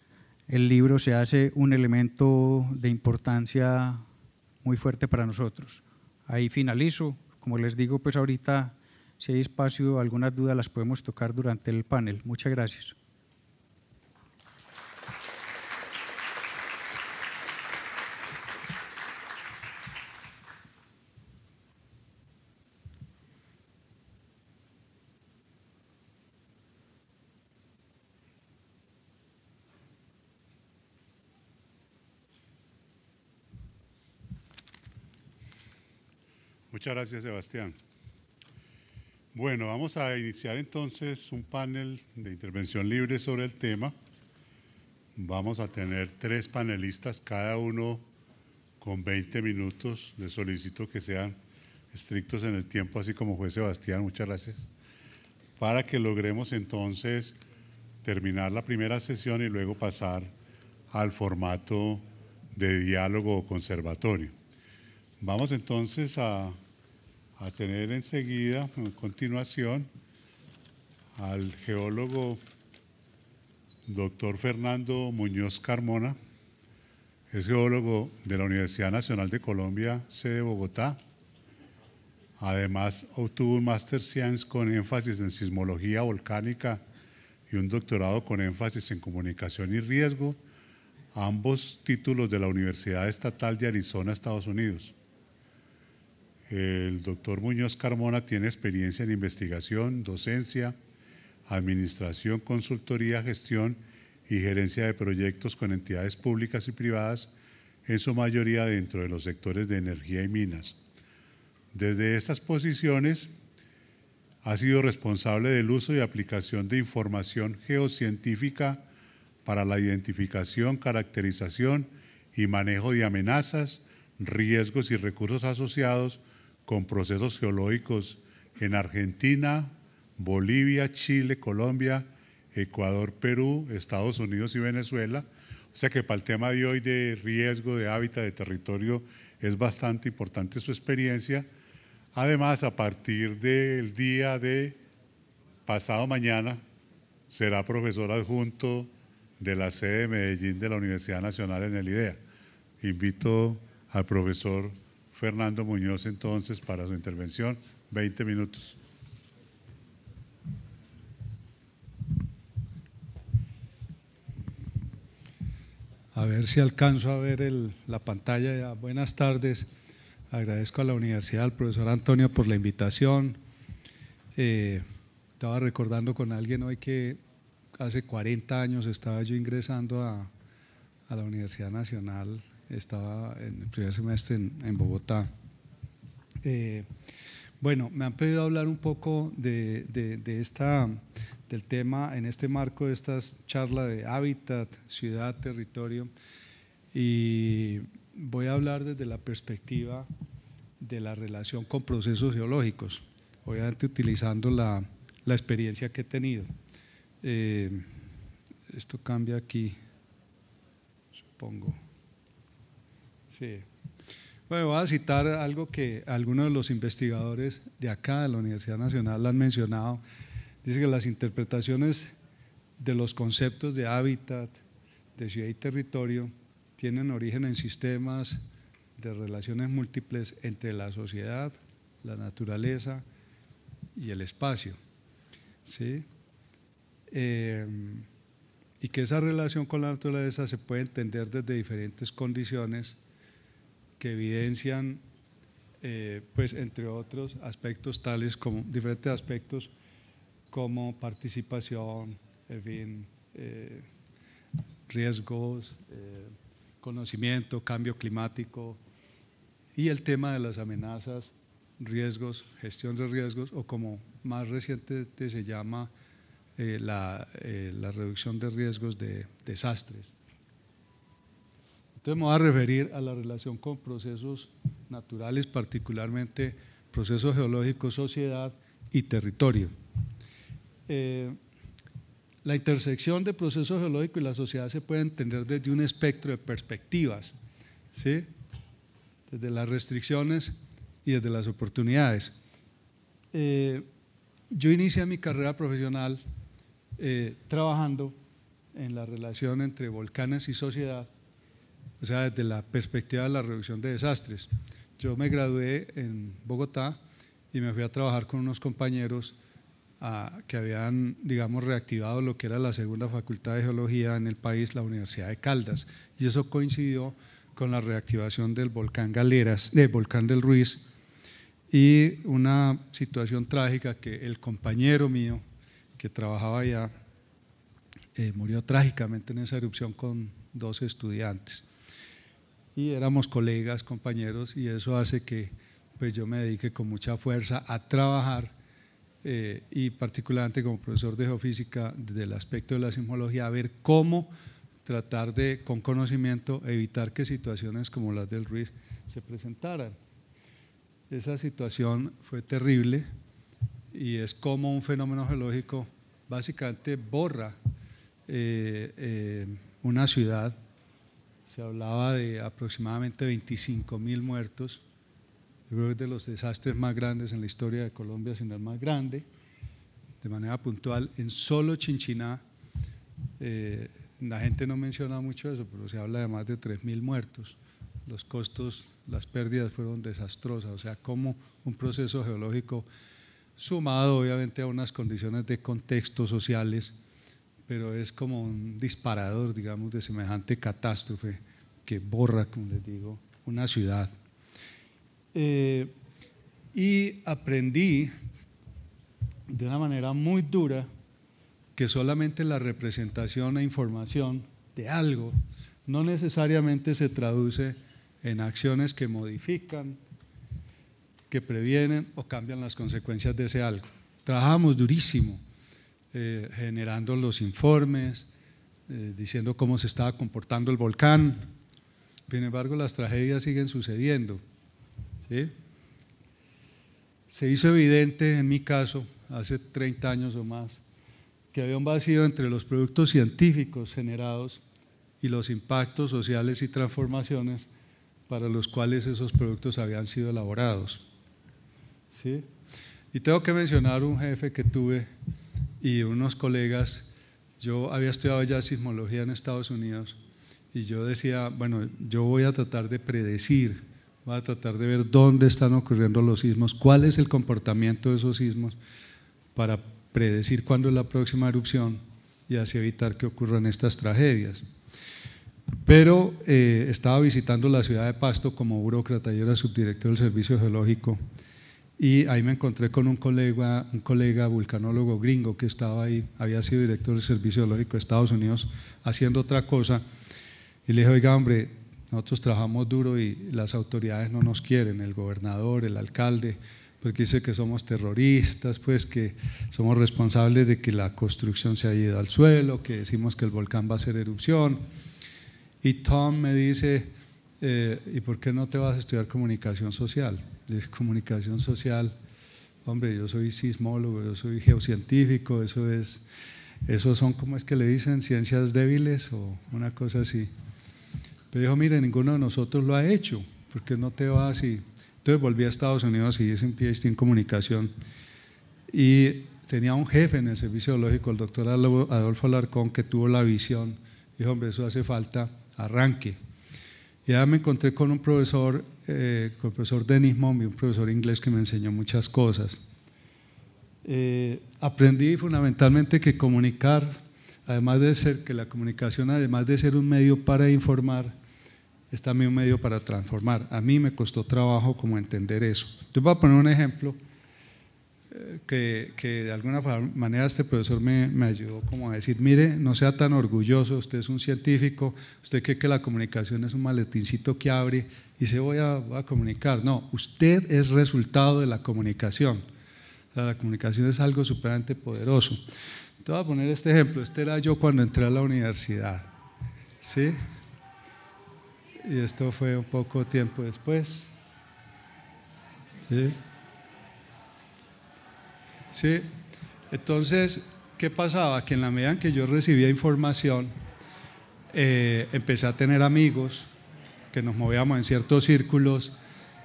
El libro se hace un elemento de importancia muy fuerte para nosotros. Ahí finalizo. Como les digo, pues ahorita, si hay espacio, algunas dudas las podemos tocar durante el panel. Muchas gracias. Muchas gracias, Sebastián. Bueno, vamos a iniciar entonces un panel de intervención libre sobre el tema. Vamos a tener tres panelistas, cada uno con 20 minutos. Les solicito que sean estrictos en el tiempo, así como fue Sebastián. Muchas gracias. Para que logremos entonces terminar la primera sesión y luego pasar al formato de diálogo conservatorio. Vamos entonces a a tener enseguida, a continuación, al geólogo doctor Fernando Muñoz Carmona, es geólogo de la Universidad Nacional de Colombia, sede Bogotá. Además, obtuvo un Master Science con énfasis en sismología volcánica y un doctorado con énfasis en comunicación y riesgo, ambos títulos de la Universidad Estatal de Arizona, Estados Unidos. El doctor Muñoz Carmona tiene experiencia en investigación, docencia, administración, consultoría, gestión y gerencia de proyectos con entidades públicas y privadas, en su mayoría dentro de los sectores de energía y minas. Desde estas posiciones ha sido responsable del uso y aplicación de información geocientífica para la identificación, caracterización y manejo de amenazas, riesgos y recursos asociados con procesos geológicos en Argentina, Bolivia, Chile, Colombia, Ecuador, Perú, Estados Unidos y Venezuela. O sea que para el tema de hoy de riesgo de hábitat, de territorio, es bastante importante su experiencia. Además, a partir del día de pasado mañana, será profesor adjunto de la sede de Medellín de la Universidad Nacional en el IDEA. Invito al profesor Fernando Muñoz entonces para su intervención. Veinte minutos. A ver si alcanzo a ver la pantalla ya. Buenas tardes. Agradezco a la universidad, al profesor Antonio por la invitación. Eh, estaba recordando con alguien hoy que hace 40 años estaba yo ingresando a, a la Universidad Nacional estaba en el primer semestre en, Bogotá. Eh, bueno, me han pedido hablar un poco de, esta, del tema en este marco de esta charla de hábitat, ciudad, territorio, y voy a hablar desde la perspectiva de la relación con procesos geológicos, obviamente utilizando la, experiencia que he tenido. Eh, esto cambia aquí, supongo. Sí. Bueno, voy a citar algo que algunos de los investigadores de acá, de la Universidad Nacional, han mencionado. Dice que las interpretaciones de los conceptos de hábitat, de ciudad y territorio, tienen origen en sistemas de relaciones múltiples entre la sociedad, la naturaleza y el espacio. ¿sí? Em, y que esa relación con la naturaleza se puede entender desde diferentes condiciones que evidencian, eh, pues entre otros aspectos tales como diferentes aspectos como participación, eh, riesgos, eh, conocimiento, cambio climático y el tema de las amenazas, riesgos, gestión de riesgos o como más recientemente se llama la reducción de riesgos de desastres. Entonces me voy a referir a la relación con procesos naturales, particularmente procesos geológicos, sociedad y territorio. Eh, la intersección de procesos geológicos y la sociedad se puede entender desde un espectro de perspectivas, desde las restricciones y desde las oportunidades. Eh, yo inicié mi carrera profesional eh, trabajando en la relación entre volcanes y sociedad o sea, desde la perspectiva de la reducción de desastres. Yo me gradué en Bogotá y me fui a trabajar con unos compañeros ah, que habían, digamos, reactivado lo que era la segunda facultad de geología en el país, la Universidad de Caldas, y eso coincidió con la reactivación del volcán Galeras, del volcán del Ruiz, y una situación trágica que el compañero mío que trabajaba allá eh, murió trágicamente en esa erupción con dos estudiantes y éramos colegas, compañeros, y eso hace que pues yo me dedique con mucha fuerza a trabajar eh, y particularmente como profesor de geofísica del aspecto de la sismología, a ver cómo tratar de, con conocimiento, evitar que situaciones como las del Ruiz se presentaran. Esa situación fue terrible y es como un fenómeno geológico básicamente borra eh, eh, una ciudad se hablaba de aproximadamente 25 mil muertos. creo que es de los desastres más grandes en la historia de Colombia, sino el más grande. De manera puntual, en solo Chinchiná, eh, la gente no menciona mucho eso, pero se habla de más de 3 mil muertos. Los costos, las pérdidas fueron desastrosas. O sea, como un proceso geológico sumado obviamente a unas condiciones de contexto sociales, pero es como un disparador, digamos, de semejante catástrofe que borra, como les digo, una ciudad. Eh, y aprendí de una manera muy dura que solamente la representación e información de algo no necesariamente se traduce en acciones que modifican, que previenen o cambian las consecuencias de ese algo. Trabajamos durísimo eh, generando los informes, eh, diciendo cómo se estaba comportando el volcán. Sin embargo, las tragedias siguen sucediendo. Se hizo evidente en mi caso, hace 30 años o más, que había un vacío entre los productos científicos generados y los impactos sociales y transformaciones para los cuales esos productos habían sido elaborados. Y tengo que mencionar un jefe que tuve y unos colegas, yo había estudiado ya sismología en Estados Unidos y yo decía, bueno, yo voy a tratar de predecir, voy a tratar de ver dónde están ocurriendo los sismos, cuál es el comportamiento de esos sismos para predecir cuándo es la próxima erupción y así evitar que ocurran estas tragedias. Pero eh, estaba visitando la ciudad de Pasto como burócrata, y era subdirector del Servicio Geológico y ahí me encontré con un colega, un colega vulcanólogo gringo que estaba ahí, había sido director del Servicio Geológico de Estados Unidos, haciendo otra cosa, y le dije, oiga, hombre, nosotros trabajamos duro y las autoridades no nos quieren, el gobernador, el alcalde, porque dice que somos terroristas, pues que somos responsables de que la construcción se haya ido al suelo, que decimos que el volcán va a hacer erupción. Y Tom me dice, eh, ¿y por qué no te vas a estudiar comunicación social? de comunicación social, hombre, yo soy sismólogo, yo soy geocientífico, eso es, eso son, como es que le dicen? Ciencias débiles o una cosa así. Pero dijo, mire, ninguno de nosotros lo ha hecho, porque no te vas y... Entonces volví a Estados Unidos y hice un PhD en comunicación. Y tenía un jefe en el servicio geológico, el doctor Adolfo Alarcón, que tuvo la visión. Dijo, hombre, eso hace falta, arranque. Ya me encontré con un profesor, eh, con el profesor Dennis Mombi, un profesor inglés que me enseñó muchas cosas. Eh, aprendí fundamentalmente que comunicar, además de ser que la comunicación, además de ser un medio para informar, es también un medio para transformar. A mí me costó trabajo como entender eso. Yo voy a poner un ejemplo que, de alguna manera este profesor me, ayudó como a decir, mire, no sea tan orgulloso, usted es un científico, usted cree que la comunicación es un maletincito que abre y se voy a, comunicar. No, usted es resultado de la comunicación. la comunicación es algo superante poderoso. Te voy a poner este ejemplo. Este era yo cuando entré a la universidad. ¿Sí? Y esto fue un poco tiempo después. ¿Sí? ¿sí? Entonces, ¿qué pasaba? Que en la medida en que yo recibía información, eh, empecé a tener amigos que nos movíamos en ciertos círculos,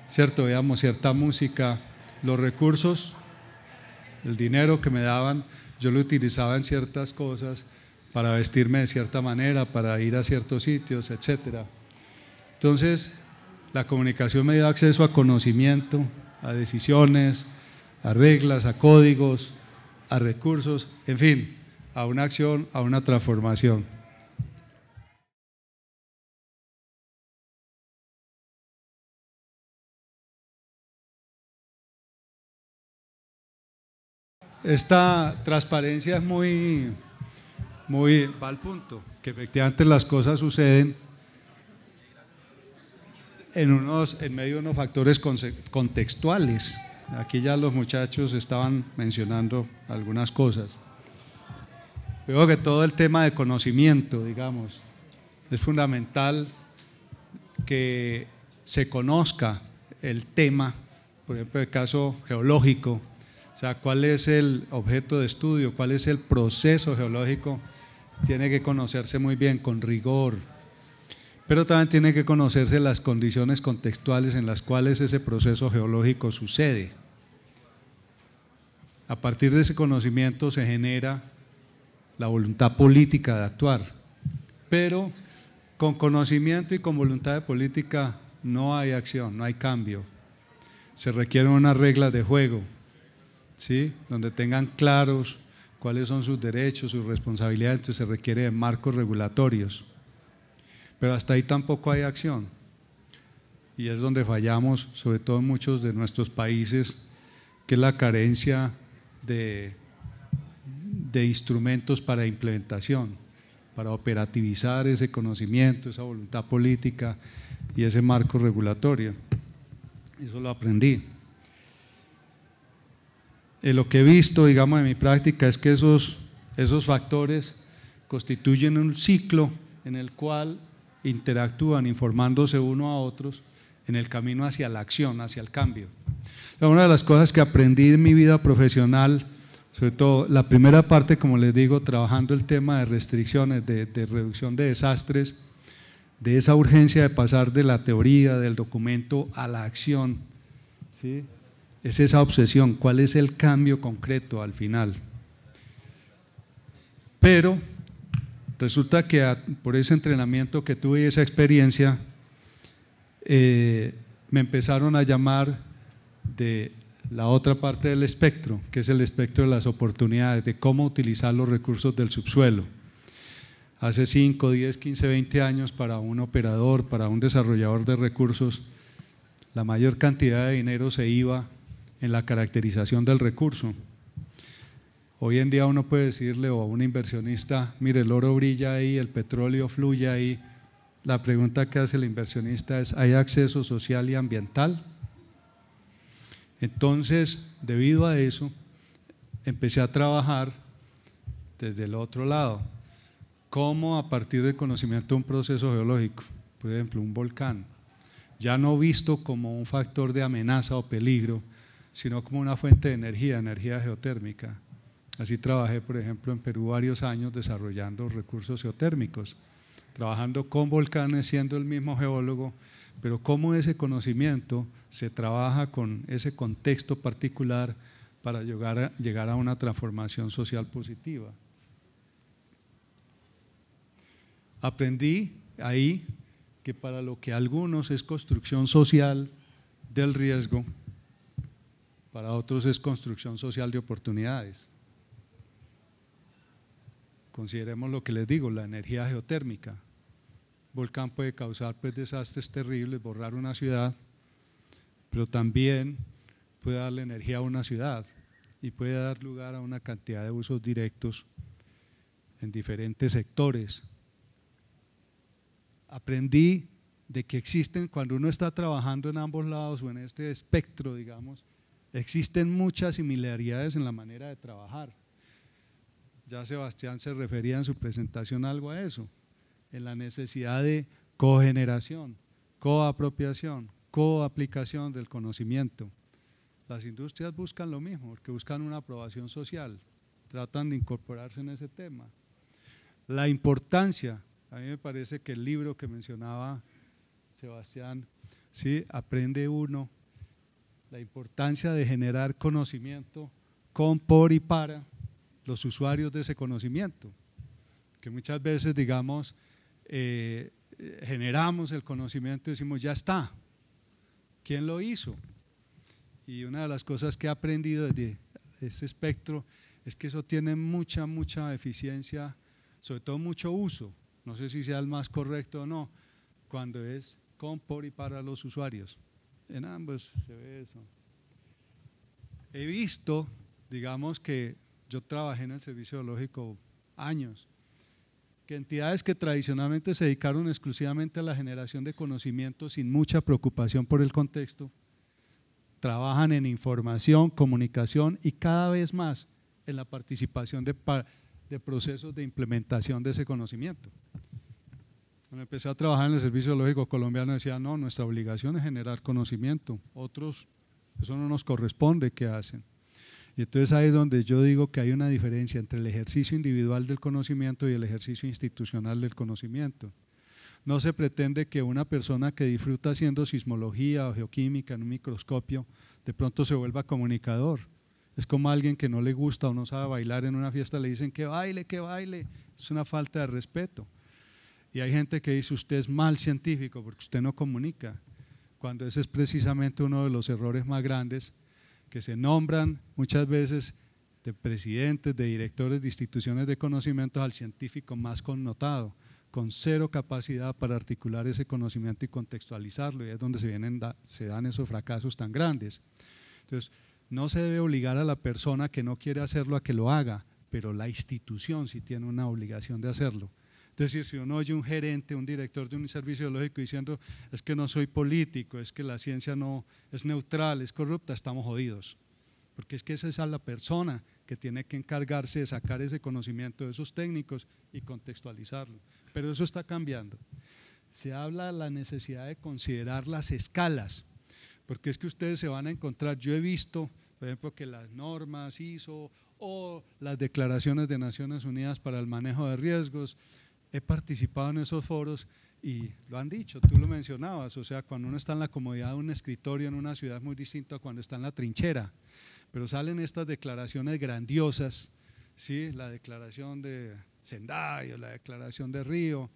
¿cierto? Veíamos cierta música, los recursos, el dinero que me daban, yo lo utilizaba en ciertas cosas para vestirme de cierta manera, para ir a ciertos sitios, etc. Entonces, la comunicación me dio acceso a conocimiento, a decisiones, a reglas, a códigos, a recursos, en fin, a una acción, a una transformación. Esta transparencia es muy, muy, va al punto, que efectivamente las cosas suceden en, en medio de unos factores contextuales Aquí ya los muchachos estaban mencionando algunas cosas. Veo que todo el tema de conocimiento, digamos, es fundamental que se conozca el tema, por ejemplo, el caso geológico, o sea, cuál es el objeto de estudio, cuál es el proceso geológico, tiene que conocerse muy bien, con rigor, pero también tiene que conocerse las condiciones contextuales en las cuales ese proceso geológico sucede. A partir de ese conocimiento se genera la voluntad política de actuar. Pero con conocimiento y con voluntad de política no hay acción, no hay cambio. Se requieren unas reglas de juego, ¿sí? donde tengan claros cuáles son sus derechos, sus responsabilidades, entonces se requiere marcos regulatorios pero hasta ahí tampoco hay acción. Y es donde fallamos, sobre todo en muchos de nuestros países, que es la carencia de, de instrumentos para implementación, para operativizar ese conocimiento, esa voluntad política y ese marco regulatorio. Eso lo aprendí. Eh, lo que he visto, digamos, en mi práctica es que esos, esos factores constituyen un ciclo en el cual interactúan informándose uno a otros en el camino hacia la acción, hacia el cambio. Una de las cosas que aprendí en mi vida profesional, sobre todo la primera parte, como les digo, trabajando el tema de restricciones, de, reducción de desastres, de esa urgencia de pasar de la teoría, del documento, a la acción. ¿sí? Es esa obsesión, cuál es el cambio concreto al final. Pero Resulta que por ese entrenamiento que tuve y esa experiencia, eh, me empezaron a llamar de la otra parte del espectro, que es el espectro de las oportunidades, de cómo utilizar los recursos del subsuelo. Hace 5, 10, 15, 20 años para un operador, para un desarrollador de recursos, la mayor cantidad de dinero se iba en la caracterización del recurso Hoy en día uno puede decirle o a un inversionista, mire, el oro brilla ahí, el petróleo fluye ahí. La pregunta que hace el inversionista es, ¿hay acceso social y ambiental? Entonces, debido a eso, empecé a trabajar desde el otro lado. ¿Cómo a partir del conocimiento de un proceso geológico? Por ejemplo, un volcán. Ya no visto como un factor de amenaza o peligro, sino como una fuente de energía, energía geotérmica Así trabajé, por ejemplo, en Perú varios años desarrollando recursos geotérmicos, trabajando con volcanes, siendo el mismo geólogo, pero cómo ese conocimiento se trabaja con ese contexto particular para llegar a, llegar a una transformación social positiva. Aprendí ahí que para lo que algunos es construcción social del riesgo, para otros es construcción social de oportunidades. Consideremos lo que les digo, la energía geotérmica. volcán puede causar pues, desastres terribles, borrar una ciudad, pero también puede darle energía a una ciudad y puede dar lugar a una cantidad de usos directos en diferentes sectores. Aprendí de que existen, cuando uno está trabajando en ambos lados o en este espectro, digamos, existen muchas similaridades en la manera de trabajar. Ya Sebastián se refería en su presentación algo a eso, en la necesidad de cogeneración, coapropiación, coaplicación del conocimiento. Las industrias buscan lo mismo, porque buscan una aprobación social, tratan de incorporarse en ese tema. La importancia, a mí me parece que el libro que mencionaba Sebastián, sí, aprende uno, la importancia de generar conocimiento con, por y para los usuarios de ese conocimiento, que muchas veces, digamos, eh, generamos el conocimiento y decimos, ya está, ¿quién lo hizo? Y una de las cosas que he aprendido desde ese espectro es que eso tiene mucha, mucha eficiencia, sobre todo mucho uso, no sé si sea el más correcto o no, cuando es con, por y para los usuarios. En ambos se ve eso. He visto, digamos, que yo trabajé en el servicio biológico años, que entidades que tradicionalmente se dedicaron exclusivamente a la generación de conocimiento sin mucha preocupación por el contexto, trabajan en información, comunicación y cada vez más en la participación de, procesos de implementación de ese conocimiento. Cuando empecé a trabajar en el Servicio Geológico Colombiano decía, no, nuestra obligación es generar conocimiento, otros, eso no nos corresponde, ¿qué hacen? Y entonces ahí es donde yo digo que hay una diferencia entre el ejercicio individual del conocimiento y el ejercicio institucional del conocimiento. No se pretende que una persona que disfruta haciendo sismología o geoquímica en un microscopio de pronto se vuelva comunicador. Es como alguien que no le gusta o no sabe bailar en una fiesta, le dicen que baile, que baile. Es una falta de respeto. Y hay gente que dice, usted es mal científico porque usted no comunica, cuando ese es precisamente uno de los errores más grandes que se nombran muchas veces de presidentes, de directores de instituciones de conocimientos al científico más connotado, con cero capacidad para articular ese conocimiento y contextualizarlo, y es donde se, vienen, se dan esos fracasos tan grandes. Entonces, no se debe obligar a la persona que no quiere hacerlo a que lo haga, pero la institución sí tiene una obligación de hacerlo decir, si uno oye un gerente, un director de un servicio biológico diciendo, es que no soy político, es que la ciencia no es neutral, es corrupta, estamos jodidos. Porque es que esa es la persona que tiene que encargarse de sacar ese conocimiento de esos técnicos y contextualizarlo. Pero eso está cambiando. Se habla de la necesidad de considerar las escalas, porque es que ustedes se van a encontrar, yo he visto, por ejemplo, que las normas ISO o las declaraciones de Naciones Unidas para el manejo de riesgos he participado en esos foros y lo han dicho, tú lo mencionabas, o sea, cuando uno está en la comodidad de un escritorio en una ciudad es muy distinto a cuando está en la trinchera, pero salen estas declaraciones grandiosas, ¿sí? la declaración de Sendai o la declaración de Río,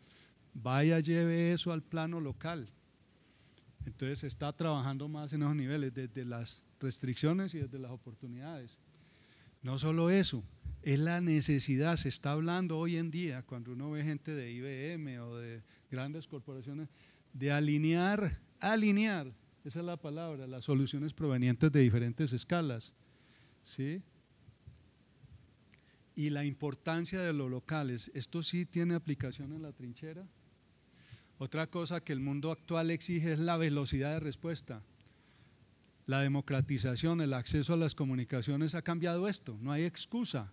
vaya, lleve eso al plano local. Entonces se está trabajando más en esos niveles, desde las restricciones y desde las oportunidades. No solo eso, es la necesidad. Se está hablando hoy en día, cuando uno ve gente de IBM o de grandes corporaciones, de alinear, alinear, esa es la palabra, las soluciones provenientes de diferentes escalas. ¿sí? Y la importancia de los locales. ¿Esto sí tiene aplicación en la trinchera? Otra cosa que el mundo actual exige es la velocidad de respuesta. La democratización, el acceso a las comunicaciones ha cambiado esto. No hay excusa.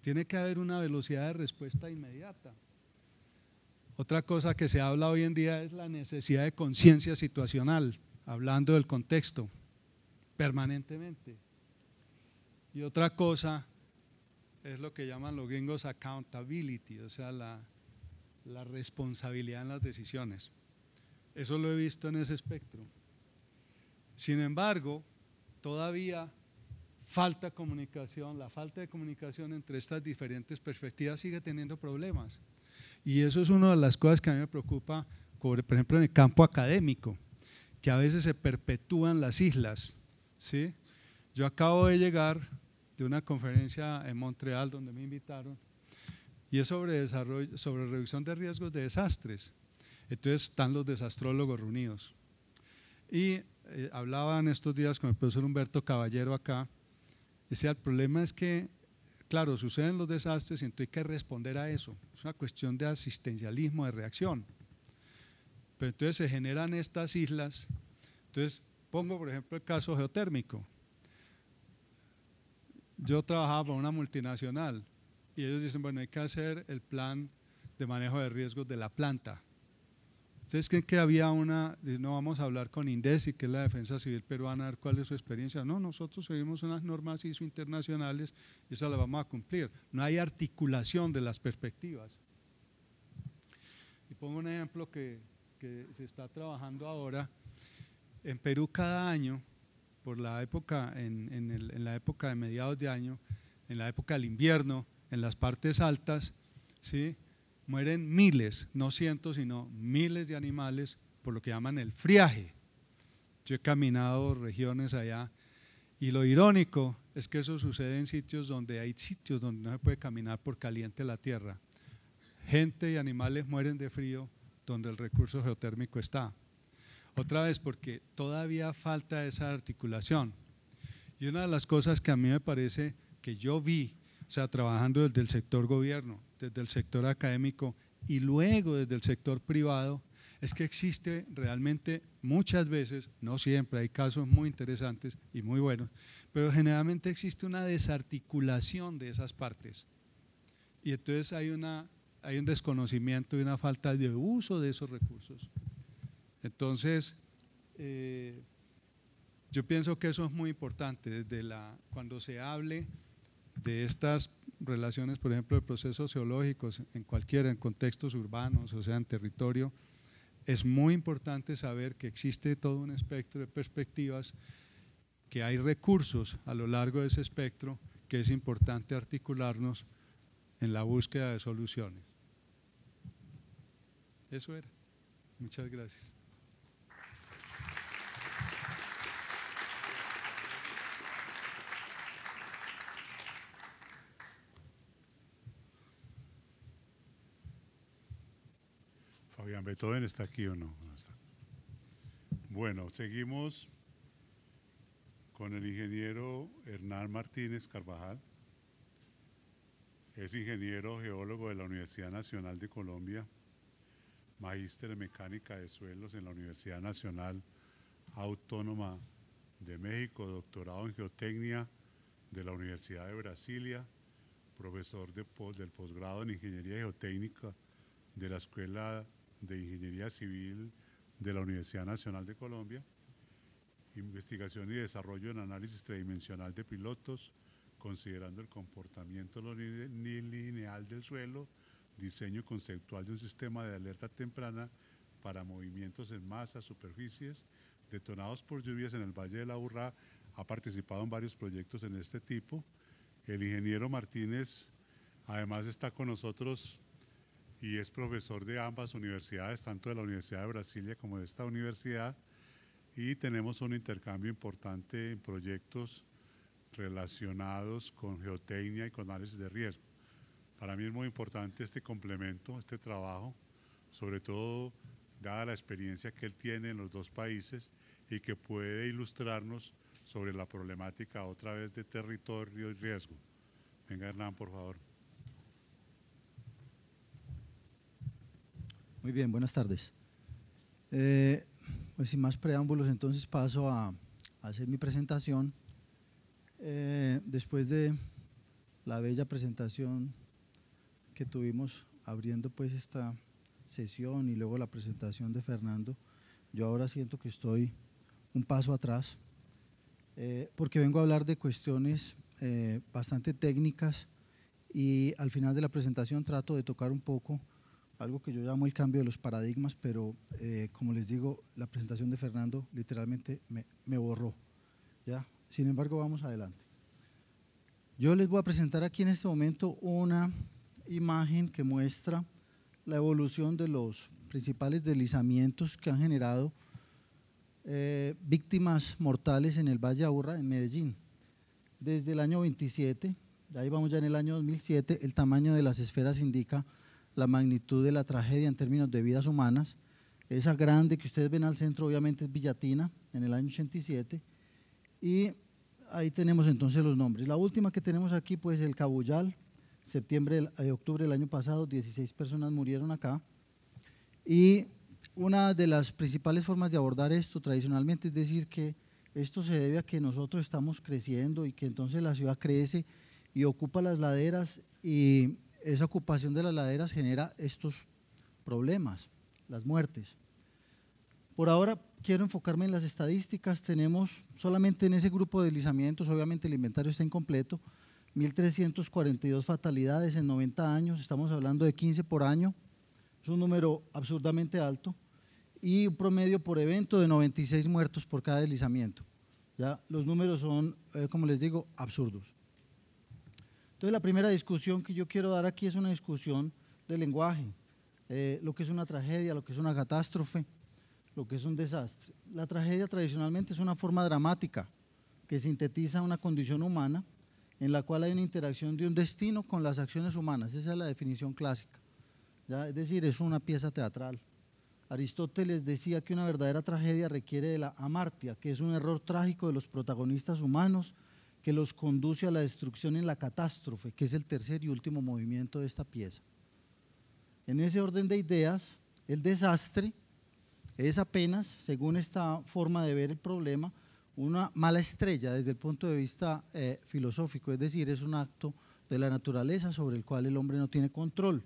Tiene que haber una velocidad de respuesta inmediata. Otra cosa que se habla hoy en día es la necesidad de conciencia situacional, hablando del contexto, permanentemente. Y otra cosa es lo que llaman los gringos accountability, o sea, la, la responsabilidad en las decisiones. Eso lo he visto en ese espectro. Sin embargo, todavía falta comunicación, la falta de comunicación entre estas diferentes perspectivas sigue teniendo problemas. Y eso es una de las cosas que a mí me preocupa, por ejemplo, en el campo académico, que a veces se perpetúan las islas. ¿sí? Yo acabo de llegar de una conferencia en Montreal donde me invitaron y es sobre, desarrollo, sobre reducción de riesgos de desastres. Entonces están los desastrólogos reunidos. Y eh, hablaban estos días con el profesor Humberto Caballero acá el problema es que, claro, suceden los desastres y entonces hay que responder a eso. Es una cuestión de asistencialismo, de reacción. Pero entonces se generan estas islas. Entonces, pongo por ejemplo el caso geotérmico. Yo trabajaba para una multinacional y ellos dicen, bueno, hay que hacer el plan de manejo de riesgos de la planta. ¿Ustedes creen que había una, no vamos a hablar con y que es la Defensa Civil Peruana, a ver cuál es su experiencia? No, nosotros seguimos unas normas ISO internacionales y esas las vamos a cumplir. No hay articulación de las perspectivas. Y pongo un ejemplo que, que se está trabajando ahora. En Perú cada año, por la época, en, en la época de mediados de año, en la época del invierno, en las partes altas, ¿sí? mueren miles, no cientos, sino miles de animales por lo que llaman el friaje. Yo he caminado regiones allá y lo irónico es que eso sucede en sitios donde hay sitios donde no se puede caminar por caliente la tierra. Gente y animales mueren de frío donde el recurso geotérmico está. Otra vez, porque todavía falta esa articulación. Y una de las cosas que a mí me parece que yo vi, o sea, trabajando desde el sector gobierno, desde el sector académico y luego desde el sector privado, es que existe realmente muchas veces, no siempre, hay casos muy interesantes y muy buenos, pero generalmente existe una desarticulación de esas partes. Y entonces hay, una, hay un desconocimiento y una falta de uso de esos recursos. Entonces, eh, yo pienso que eso es muy importante, desde la, cuando se hable de estas relaciones, por ejemplo, de procesos geológicos en cualquiera, en contextos urbanos, o sea, en territorio, es muy importante saber que existe todo un espectro de perspectivas, que hay recursos a lo largo de ese espectro, que es importante articularnos en la búsqueda de soluciones. Eso era. Muchas gracias. Oigan, Beethoven está aquí o no. Bueno, seguimos con el ingeniero Hernán Martínez Carvajal. Es ingeniero geólogo de la Universidad Nacional de Colombia, magíster en mecánica de suelos en la Universidad Nacional Autónoma de México, doctorado en geotecnia de la Universidad de Brasilia, profesor del posgrado en ingeniería geotécnica de la Escuela de Ingeniería Civil de la Universidad Nacional de Colombia, investigación y desarrollo en análisis tridimensional de pilotos, considerando el comportamiento no lineal del suelo, diseño conceptual de un sistema de alerta temprana para movimientos en masa, superficies, detonados por lluvias en el Valle de la Urra, ha participado en varios proyectos en este tipo. El ingeniero Martínez además está con nosotros y es profesor de ambas universidades, tanto de la Universidad de Brasilia como de esta universidad, y tenemos un intercambio importante en proyectos relacionados con geotecnia y con análisis de riesgo. Para mí es muy importante este complemento, este trabajo, sobre todo dada la experiencia que él tiene en los dos países y que puede ilustrarnos sobre la problemática otra vez de territorio y riesgo. Venga Hernán, por favor. Muy bien, buenas tardes. Eh, pues sin más preámbulos, entonces paso a, hacer mi presentación. Eh, después de la bella presentación que tuvimos abriendo pues esta sesión y luego la presentación de Fernando, yo ahora siento que estoy un paso atrás, eh, porque vengo a hablar de cuestiones bastante técnicas y al final de la presentación trato de tocar un poco algo que yo llamo el cambio de los paradigmas, pero eh, como les digo, la presentación de Fernando literalmente me, borró. ¿ya? Sin embargo, vamos adelante. Yo les voy a presentar aquí en este momento una imagen que muestra la evolución de los principales deslizamientos que han generado eh, víctimas mortales en el Valle Aburra, en Medellín. Desde el año 27, ahí vamos ya en el año 2007, el tamaño de las esferas indica la magnitud de la tragedia en términos de vidas humanas. Esa grande que ustedes ven al centro obviamente es Villatina, en el año 87. Y ahí tenemos entonces los nombres. La última que tenemos aquí, pues el Cabullal, septiembre, y eh, octubre del año pasado, 16 personas murieron acá. Y una de las principales formas de abordar esto tradicionalmente es decir que esto se debe a que nosotros estamos creciendo y que entonces la ciudad crece y ocupa las laderas y esa ocupación de las laderas genera estos problemas, las muertes. Por ahora quiero enfocarme en las estadísticas. Tenemos solamente en ese grupo de deslizamientos, obviamente el inventario está incompleto, 1.342 fatalidades en 90 años, estamos hablando de 15 por año, es un número absurdamente alto, y un promedio por evento de 96 muertos por cada deslizamiento. Ya los números son, eh, como les digo, absurdos. Entonces la primera discusión que yo quiero dar aquí es una discusión de lenguaje, eh, lo que es una tragedia, lo que es una catástrofe, lo que es un desastre. La tragedia tradicionalmente es una forma dramática que sintetiza una condición humana en la cual hay una interacción de un destino con las acciones humanas. Esa es la definición clásica. Es decir, es una pieza teatral. Aristóteles decía que una verdadera tragedia requiere de la amartia, que es un error trágico de los protagonistas humanos que los conduce a la destrucción y la catástrofe, que es el tercer y último movimiento de esta pieza. En ese orden de ideas, el desastre es apenas, según esta forma de ver el problema, una mala estrella desde el punto de vista eh, filosófico, es decir, es un acto de la naturaleza sobre el cual el hombre no tiene control.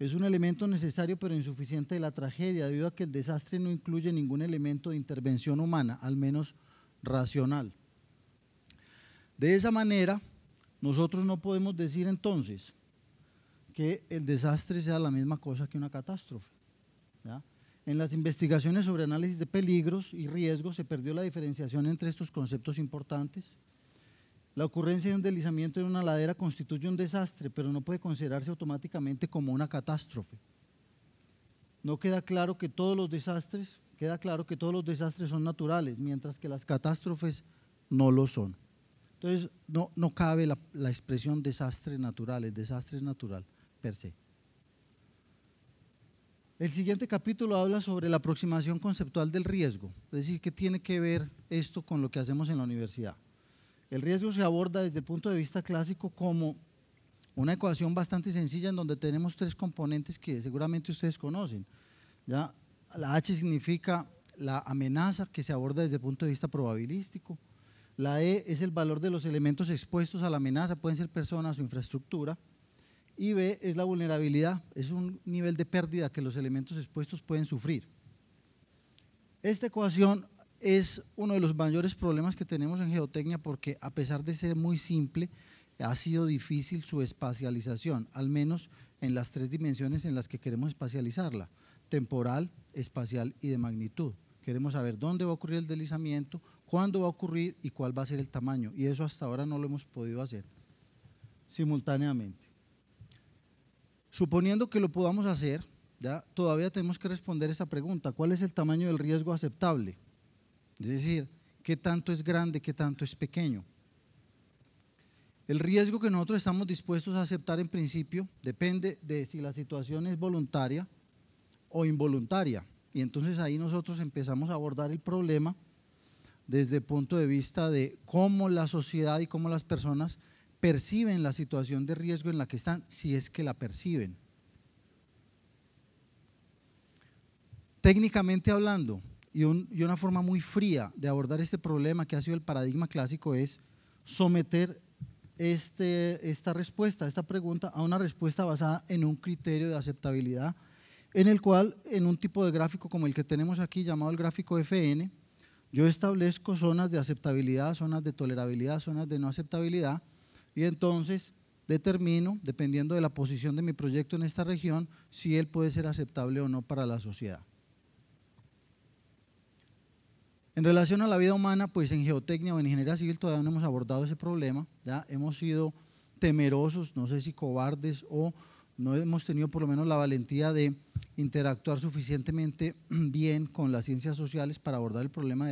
Es un elemento necesario pero insuficiente de la tragedia, debido a que el desastre no incluye ningún elemento de intervención humana, al menos racional. De esa manera, nosotros no podemos decir entonces que el desastre sea la misma cosa que una catástrofe. En las investigaciones sobre análisis de peligros y riesgos se perdió la diferenciación entre estos conceptos importantes. La ocurrencia de un deslizamiento en una ladera constituye un desastre, pero no puede considerarse automáticamente como una catástrofe. No queda claro que todos los desastres, queda claro que todos los desastres son naturales, mientras que las catástrofes no lo son. Entonces, no, cabe la, la expresión desastre natural, el desastre natural per se. El siguiente capítulo habla sobre la aproximación conceptual del riesgo, es decir, qué tiene que ver esto con lo que hacemos en la universidad. El riesgo se aborda desde el punto de vista clásico como una ecuación bastante sencilla en donde tenemos tres componentes que seguramente ustedes conocen. ¿ya? La H significa la amenaza que se aborda desde el punto de vista probabilístico, la E es el valor de los elementos expuestos a la amenaza, pueden ser personas o infraestructura. Y B es la vulnerabilidad, es un nivel de pérdida que los elementos expuestos pueden sufrir. Esta ecuación es uno de los mayores problemas que tenemos en geotecnia porque a pesar de ser muy simple, ha sido difícil su espacialización, al menos en las tres dimensiones en las que queremos espacializarla, temporal, espacial y de magnitud. Queremos saber dónde va a ocurrir el deslizamiento, cuándo va a ocurrir y cuál va a ser el tamaño. Y eso hasta ahora no lo hemos podido hacer simultáneamente. Suponiendo que lo podamos hacer, ya todavía tenemos que responder esa pregunta, ¿cuál es el tamaño del riesgo aceptable? Es decir, ¿qué tanto es grande, qué tanto es pequeño? El riesgo que nosotros estamos dispuestos a aceptar en principio depende de si la situación es voluntaria o involuntaria. Y entonces ahí nosotros empezamos a abordar el problema desde el punto de vista de cómo la sociedad y cómo las personas perciben la situación de riesgo en la que están, si es que la perciben. Técnicamente hablando, y, una forma muy fría de abordar este problema que ha sido el paradigma clásico es someter este, esta respuesta, esta pregunta, a una respuesta basada en un criterio de aceptabilidad, en el cual, en un tipo de gráfico como el que tenemos aquí, llamado el gráfico FN, yo establezco zonas de aceptabilidad, zonas de tolerabilidad, zonas de no aceptabilidad y entonces determino, dependiendo de la posición de mi proyecto en esta región, si él puede ser aceptable o no para la sociedad. En relación a la vida humana, pues en geotecnia o en ingeniería civil todavía no hemos abordado ese problema, ya hemos sido temerosos, no sé si cobardes o no hemos tenido por lo menos la valentía de interactuar suficientemente bien con las ciencias sociales para abordar el problema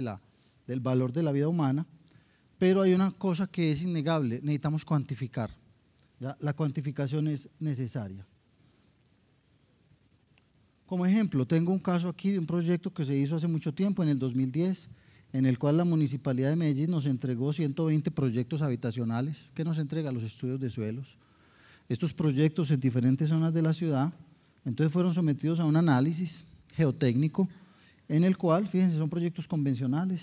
del valor de la vida humana, pero hay una cosa que es innegable, necesitamos cuantificar. La cuantificación es necesaria. Como ejemplo, tengo un caso aquí de un proyecto que se hizo hace mucho tiempo, en el 2010, en el cual la Municipalidad de Medellín nos entregó 120 proyectos habitacionales que nos entrega los estudios de suelos, estos proyectos en diferentes zonas de la ciudad. Entonces fueron sometidos a un análisis geotécnico en el cual, fíjense, son proyectos convencionales,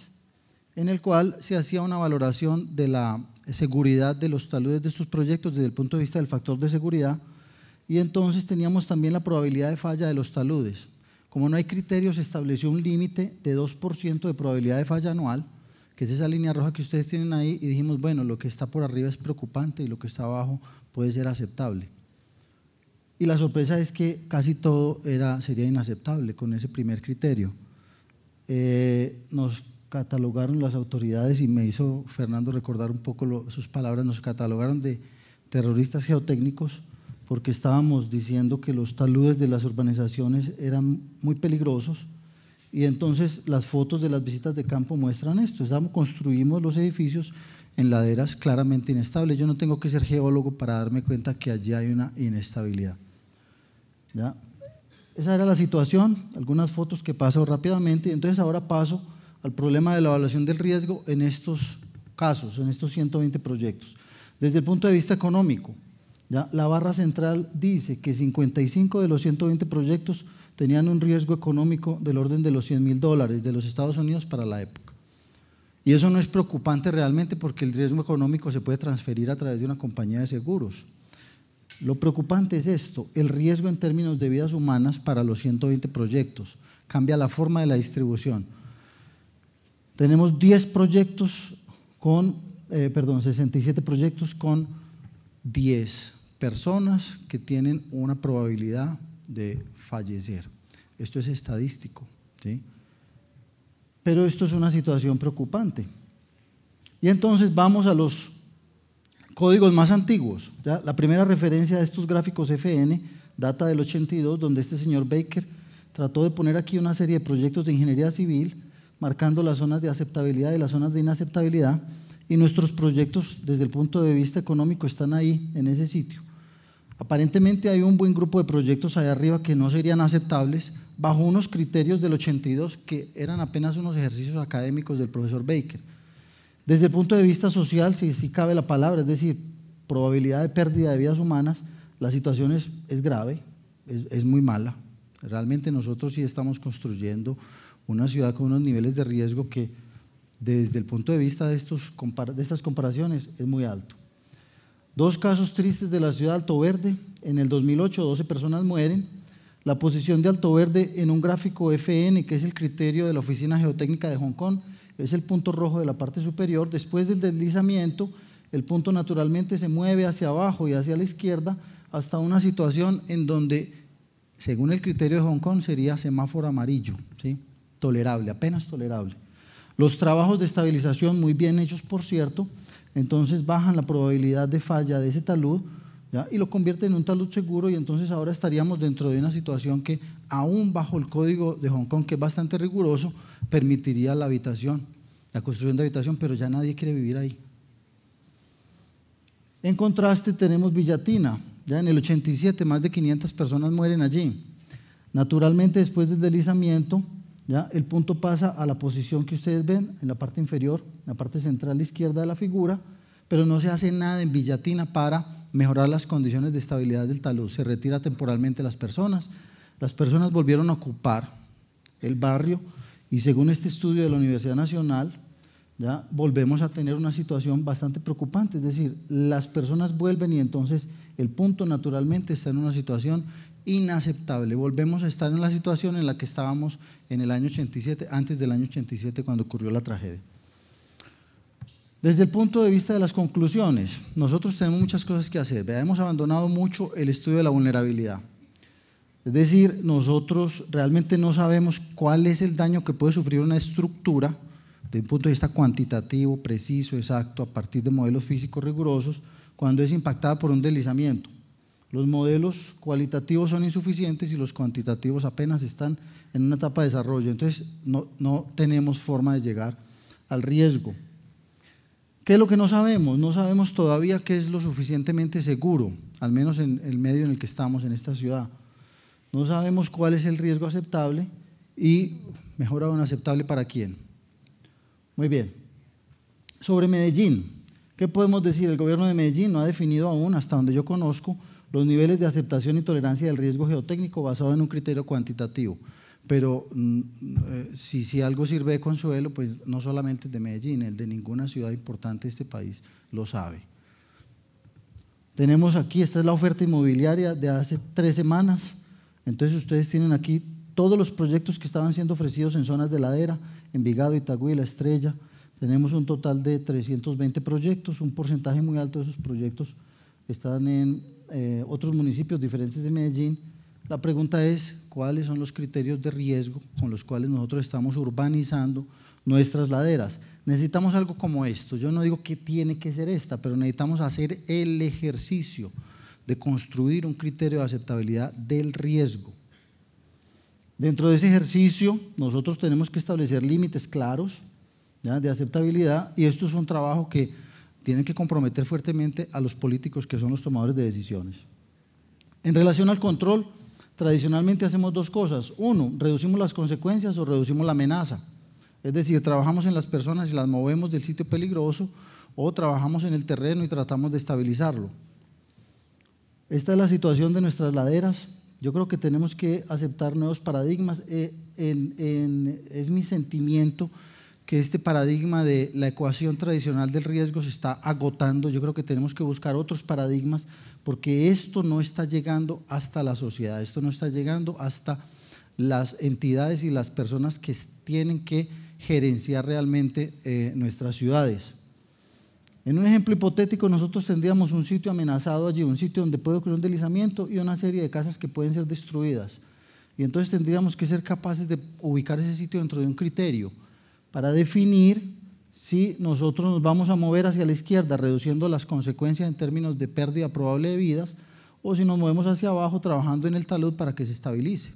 en el cual se hacía una valoración de la seguridad de los taludes de estos proyectos desde el punto de vista del factor de seguridad y entonces teníamos también la probabilidad de falla de los taludes. Como no hay criterios, se estableció un límite de 2% de probabilidad de falla anual que es esa línea roja que ustedes tienen ahí, y dijimos, bueno, lo que está por arriba es preocupante y lo que está abajo puede ser aceptable. Y la sorpresa es que casi todo era, sería inaceptable con ese primer criterio. Eh, nos catalogaron las autoridades y me hizo Fernando recordar un poco sus palabras, nos catalogaron de terroristas geotécnicos porque estábamos diciendo que los taludes de las urbanizaciones eran muy peligrosos y entonces las fotos de las visitas de campo muestran esto. Estamos, construimos los edificios en laderas claramente inestables. Yo no tengo que ser geólogo para darme cuenta que allí hay una inestabilidad. ¿Ya? Esa era la situación, algunas fotos que paso rápidamente. Entonces ahora paso al problema de la evaluación del riesgo en estos casos, en estos 120 proyectos. Desde el punto de vista económico, ¿ya? la barra central dice que 55 de los 120 proyectos tenían un riesgo económico del orden de los 100 mil dólares de los Estados Unidos para la época. Y eso no es preocupante realmente porque el riesgo económico se puede transferir a través de una compañía de seguros. Lo preocupante es esto, el riesgo en términos de vidas humanas para los 120 proyectos. Cambia la forma de la distribución. Tenemos 10 proyectos con, eh, perdón, 67 proyectos con 10 personas que tienen una probabilidad de fallecer. Esto es estadístico. ¿sí? Pero esto es una situación preocupante. Y entonces vamos a los códigos más antiguos. La primera referencia de estos gráficos FN data del 82, donde este señor Baker trató de poner aquí una serie de proyectos de ingeniería civil, marcando las zonas de aceptabilidad y las zonas de inaceptabilidad, y nuestros proyectos desde el punto de vista económico están ahí, en ese sitio. Aparentemente hay un buen grupo de proyectos allá arriba que no serían aceptables bajo unos criterios del 82 que eran apenas unos ejercicios académicos del profesor Baker. Desde el punto de vista social, si, cabe la palabra, es decir, probabilidad de pérdida de vidas humanas, la situación es, grave, es, muy mala. Realmente nosotros sí estamos construyendo una ciudad con unos niveles de riesgo que desde el punto de vista de estas comparaciones es muy alto. Dos casos tristes de la ciudad de Alto Verde. En el 2008, 12 personas mueren. La posición de Alto Verde en un gráfico FN, que es el criterio de la Oficina Geotécnica de Hong Kong, es el punto rojo de la parte superior. Después del deslizamiento, el punto naturalmente se mueve hacia abajo y hacia la izquierda hasta una situación en donde, según el criterio de Hong Kong, sería semáforo amarillo, ¿sí? tolerable, apenas tolerable. Los trabajos de estabilización, muy bien hechos por cierto, entonces bajan la probabilidad de falla de ese talud y lo convierten en un talud seguro y entonces ahora estaríamos dentro de una situación que aún bajo el código de Hong Kong, que es bastante riguroso, permitiría la habitación, la construcción de habitación, pero ya nadie quiere vivir ahí. En contraste tenemos Villatina, ya en el 87 más de 500 personas mueren allí. Naturalmente después del deslizamiento el punto pasa a la posición que ustedes ven en la parte inferior, en la parte central izquierda de la figura, pero no se hace nada en Villatina para mejorar las condiciones de estabilidad del talud. Se retira temporalmente las personas. Las personas volvieron a ocupar el barrio y según este estudio de la Universidad Nacional, ya volvemos a tener una situación bastante preocupante, es decir, las personas vuelven y entonces el punto naturalmente está en una situación inaceptable. Volvemos a estar en la situación en la que estábamos en el año 87, antes del año 87, cuando ocurrió la tragedia. Desde el punto de vista de las conclusiones, nosotros tenemos muchas cosas que hacer. Hemos abandonado mucho el estudio de la vulnerabilidad. Es decir, nosotros realmente no sabemos cuál es el daño que puede sufrir una estructura desde un punto de vista cuantitativo, preciso, exacto, a partir de modelos físicos rigurosos, cuando es impactada por un deslizamiento. Los modelos cualitativos son insuficientes y los cuantitativos apenas están en una etapa de desarrollo. Entonces, no, no, tenemos forma de llegar al riesgo. ¿Qué es lo que no sabemos? No sabemos todavía qué es lo suficientemente seguro, al menos en el medio en el que estamos, en esta ciudad. No sabemos cuál es el riesgo aceptable y, mejor aún, aceptable para quién. Muy bien. Sobre Medellín, ¿qué podemos decir? El gobierno de Medellín no ha definido aún, hasta donde yo conozco, los niveles de aceptación y tolerancia del riesgo geotécnico basado en un criterio cuantitativo. Pero mm, eh, si, algo sirve de consuelo, pues no solamente el de Medellín, el de ninguna ciudad importante de este país lo sabe. Tenemos aquí, esta es la oferta inmobiliaria de hace tres semanas. Entonces ustedes tienen aquí todos los proyectos que estaban siendo ofrecidos en zonas de ladera, en Envigado, Itagüí, La Estrella. Tenemos un total de 320 proyectos, un porcentaje muy alto de esos proyectos están en eh, otros municipios diferentes de Medellín, la pregunta es cuáles son los criterios de riesgo con los cuales nosotros estamos urbanizando nuestras laderas. Necesitamos algo como esto. Yo no digo que tiene que ser esta, pero necesitamos hacer el ejercicio de construir un criterio de aceptabilidad del riesgo. Dentro de ese ejercicio, nosotros tenemos que establecer límites claros de aceptabilidad y esto es un trabajo que tienen que comprometer fuertemente a los políticos que son los tomadores de decisiones. En relación al control, tradicionalmente hacemos dos cosas. Uno, reducimos las consecuencias o reducimos la amenaza. Es decir, trabajamos en las personas y las movemos del sitio peligroso o trabajamos en el terreno y tratamos de estabilizarlo. Esta es la situación de nuestras laderas. Yo creo que tenemos que aceptar nuevos paradigmas. Eh, es mi sentimiento que este paradigma de la ecuación tradicional del riesgo se está agotando. Yo creo que tenemos que buscar otros paradigmas porque esto no está llegando hasta la sociedad, esto no está llegando hasta las entidades y las personas que tienen que gerenciar realmente eh, nuestras ciudades. En un ejemplo hipotético, nosotros tendríamos un sitio amenazado allí, un sitio donde puede ocurrir un deslizamiento y una serie de casas que pueden ser destruidas. Y entonces tendríamos que ser capaces de ubicar ese sitio dentro de un criterio para definir si nosotros nos vamos a mover hacia la izquierda, reduciendo las consecuencias en términos de pérdida probable de vidas, o si nos movemos hacia abajo trabajando en el talud para que se estabilice.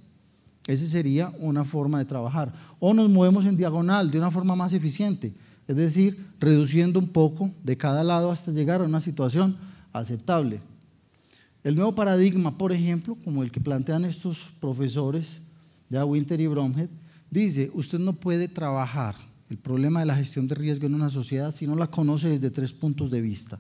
Esa sería una forma de trabajar. O nos movemos en diagonal de una forma más eficiente, es decir, reduciendo un poco de cada lado hasta llegar a una situación aceptable. El nuevo paradigma, por ejemplo, como el que plantean estos profesores, ya Winter y Bromhead, Dice, usted no puede trabajar el problema de la gestión de riesgo en una sociedad si no la conoce desde tres puntos de vista.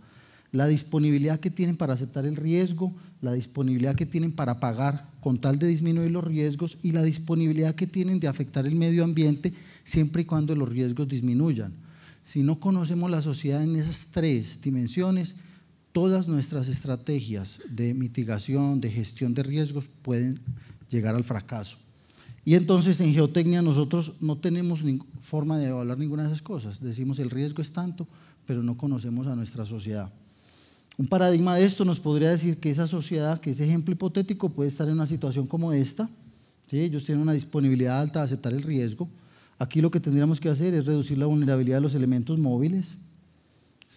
La disponibilidad que tienen para aceptar el riesgo, la disponibilidad que tienen para pagar con tal de disminuir los riesgos y la disponibilidad que tienen de afectar el medio ambiente siempre y cuando los riesgos disminuyan. Si no conocemos la sociedad en esas tres dimensiones, todas nuestras estrategias de mitigación, de gestión de riesgos pueden llegar al fracaso. Y entonces en geotecnia nosotros no tenemos forma de evaluar ninguna de esas cosas. Decimos el riesgo es tanto, pero no conocemos a nuestra sociedad. Un paradigma de esto nos podría decir que esa sociedad, que ese ejemplo hipotético puede estar en una situación como esta. ¿sí? Ellos tienen una disponibilidad alta de aceptar el riesgo. Aquí lo que tendríamos que hacer es reducir la vulnerabilidad de los elementos móviles.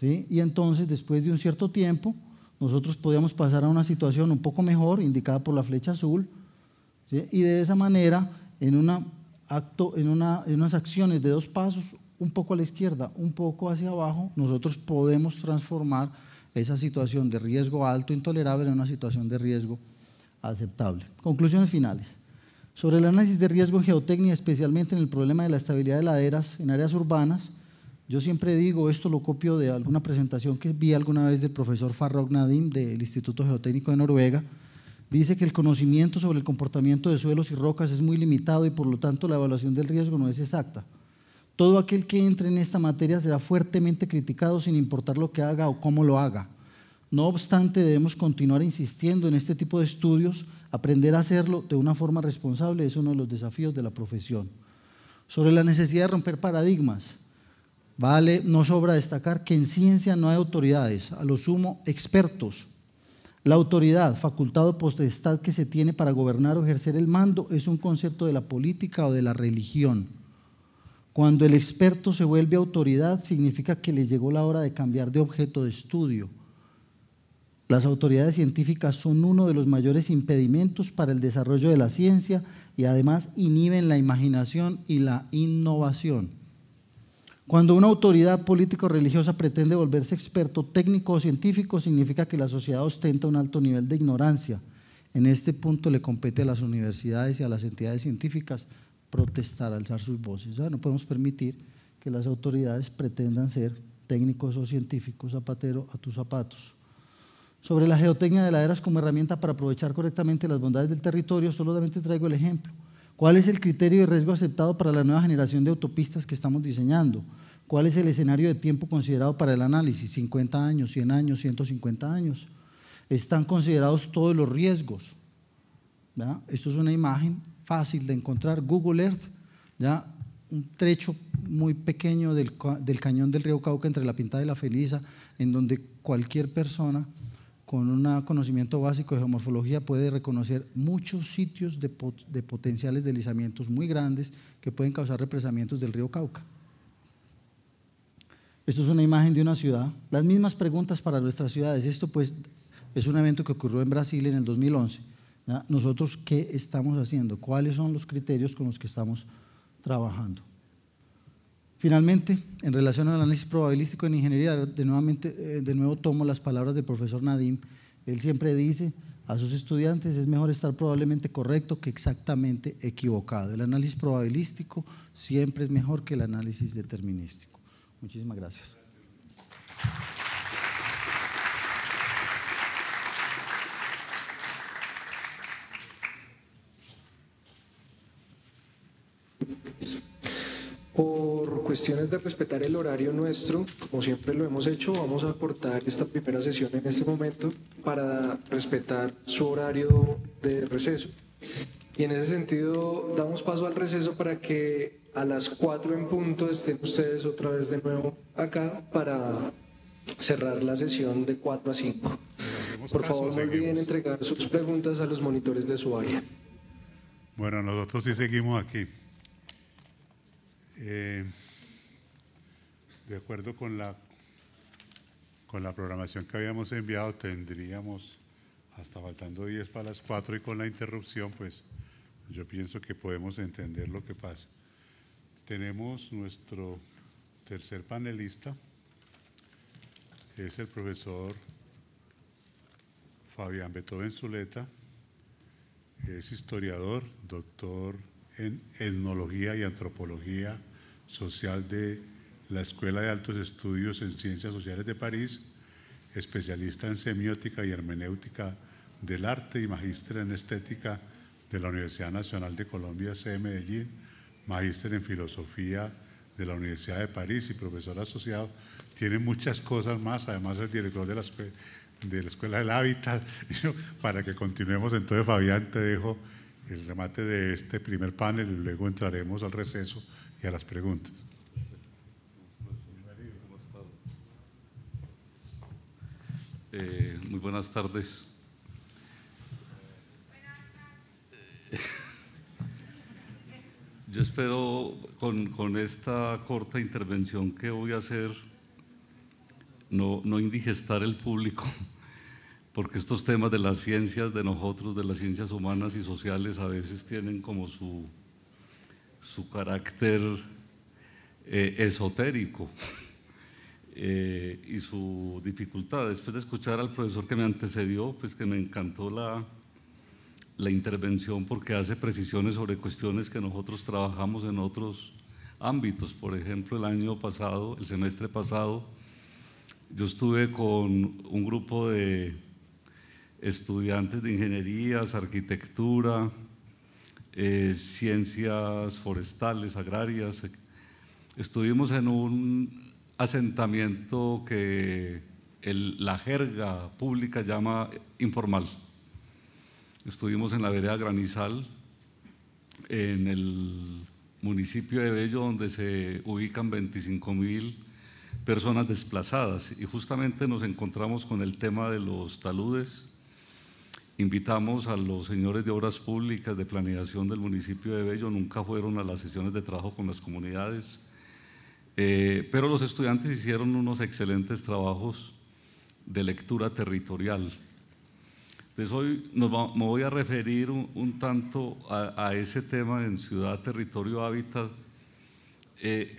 Y entonces, después de un cierto tiempo, nosotros podríamos pasar a una situación un poco mejor, indicada por la flecha azul, y de esa manera, en, en, en unas acciones de dos pasos, un poco a la izquierda, un poco hacia abajo, nosotros podemos transformar esa situación de riesgo alto, intolerable, en una situación de riesgo aceptable. Conclusiones finales. Sobre el análisis de riesgo geotécnico, especialmente en el problema de la estabilidad de laderas en áreas urbanas, yo siempre digo, esto lo copio de alguna presentación que vi alguna vez del profesor Farrokh Nadim del Instituto Geotécnico de Noruega, Dice que el conocimiento sobre el comportamiento de suelos y rocas es muy limitado y por lo tanto la evaluación del riesgo no es exacta. Todo aquel que entre en esta materia será fuertemente criticado sin importar lo que haga o cómo lo haga. No obstante, debemos continuar insistiendo en este tipo de estudios, aprender a hacerlo de una forma responsable es uno de los desafíos de la profesión. Sobre la necesidad de romper paradigmas, vale, no sobra destacar que en ciencia no hay autoridades, a lo sumo expertos la autoridad, facultad o potestad que se tiene para gobernar o ejercer el mando es un concepto de la política o de la religión. Cuando el experto se vuelve autoridad, significa que le llegó la hora de cambiar de objeto de estudio. Las autoridades científicas son uno de los mayores impedimentos para el desarrollo de la ciencia y además inhiben la imaginación y la innovación. Cuando una autoridad político-religiosa pretende volverse experto técnico o científico, significa que la sociedad ostenta un alto nivel de ignorancia. En este punto le compete a las universidades y a las entidades científicas protestar, alzar sus voces. no podemos permitir que las autoridades pretendan ser técnicos o científicos, zapatero a tus zapatos. Sobre la geotecnia de laderas como herramienta para aprovechar correctamente las bondades del territorio, solamente traigo el ejemplo. ¿Cuál es el criterio de riesgo aceptado para la nueva generación de autopistas que estamos diseñando? ¿Cuál es el escenario de tiempo considerado para el análisis? ¿50 años, 100 años, 150 años? Están considerados todos los riesgos. Esto es una imagen fácil de encontrar. Google Earth, ¿ya? un trecho muy pequeño del, cañón del río Cauca entre la Pintada y la Feliza, en donde cualquier persona con un conocimiento básico de geomorfología puede reconocer muchos sitios de, potenciales deslizamientos muy grandes que pueden causar represamientos del río Cauca. Esto es una imagen de una ciudad. Las mismas preguntas para nuestras ciudades. Esto pues es un evento que ocurrió en Brasil en el 2011. Nosotros, ¿qué estamos haciendo? ¿Cuáles son los criterios con los que estamos trabajando? Finalmente, en relación al análisis probabilístico en ingeniería, eh, de, nuevo tomo las palabras del profesor Nadim. Él siempre dice a sus estudiantes, es mejor estar probablemente correcto que exactamente equivocado. El análisis probabilístico siempre es mejor que el análisis determinístico. Muchísimas gracias. Por cuestiones de respetar el horario nuestro, como siempre lo hemos hecho, vamos a cortar esta primera sesión en este momento para respetar su horario de receso. Y en ese sentido, damos paso al receso para que a las 4 en punto estén ustedes otra vez de nuevo acá para cerrar la sesión de 4 a 5. Por favor, no olviden entregar sus preguntas a los monitores de su área. Bueno, nosotros sí seguimos aquí. Eh, de acuerdo con la, con la programación que habíamos enviado, tendríamos hasta faltando 10 para las 4 y con la interrupción, pues yo pienso que podemos entender lo que pasa. Tenemos nuestro tercer panelista, es el profesor Fabián Beethoven Zuleta, es historiador, doctor en etnología y antropología social de la Escuela de Altos Estudios en Ciencias Sociales de París, especialista en semiótica y hermenéutica del arte y magíster en estética de la Universidad Nacional de Colombia, C. Medellín, magíster en filosofía de la Universidad de París y profesor asociado. Tiene muchas cosas más, además es director de la, de la Escuela del Hábitat. Para que continuemos, entonces, Fabián, te dejo el remate de este primer panel y luego entraremos al receso y a las preguntas. Eh, muy buenas tardes. Yo espero con, esta corta intervención que voy a hacer no, no indigestar el público, porque estos temas de las ciencias de nosotros, de las ciencias humanas y sociales, a veces tienen como su, su carácter eh, esotérico eh, y su dificultad. Después de escuchar al profesor que me antecedió, pues que me encantó la, la intervención porque hace precisiones sobre cuestiones que nosotros trabajamos en otros ámbitos. Por ejemplo, el año pasado, el semestre pasado, yo estuve con un grupo de estudiantes de ingenierías, arquitectura, eh, ciencias forestales, agrarias. Estuvimos en un asentamiento que la jerga pública llama informal. Estuvimos en la vereda Granizal, en el municipio de Bello, donde se ubican 25 mil personas desplazadas. Y justamente nos encontramos con el tema de los taludes invitamos a los señores de Obras Públicas, de Planeación del municipio de Bello, nunca fueron a las sesiones de trabajo con las comunidades, eh, pero los estudiantes hicieron unos excelentes trabajos de lectura territorial. Entonces hoy me voy a referir un, tanto a, ese tema en ciudad, territorio, hábitat. Eh,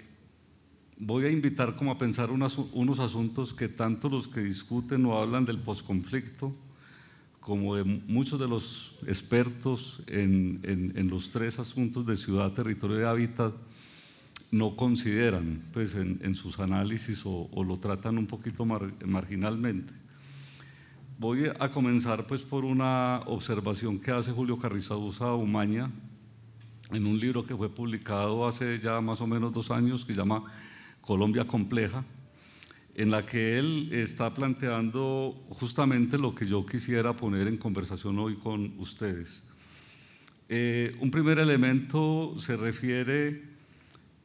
voy a invitar como a pensar unos asuntos que tanto los que discuten o hablan del posconflicto, como muchos de los expertos en, los tres asuntos de ciudad, territorio y hábitat, no consideran pues, en, sus análisis o, lo tratan un poquito marginalmente. Voy a comenzar pues, por una observación que hace Julio Carrizadusa Umaña en un libro que fue publicado hace ya más o menos dos años que se llama Colombia Compleja, en la que él está planteando justamente lo que yo quisiera poner en conversación hoy con ustedes. Eh, un primer elemento se refiere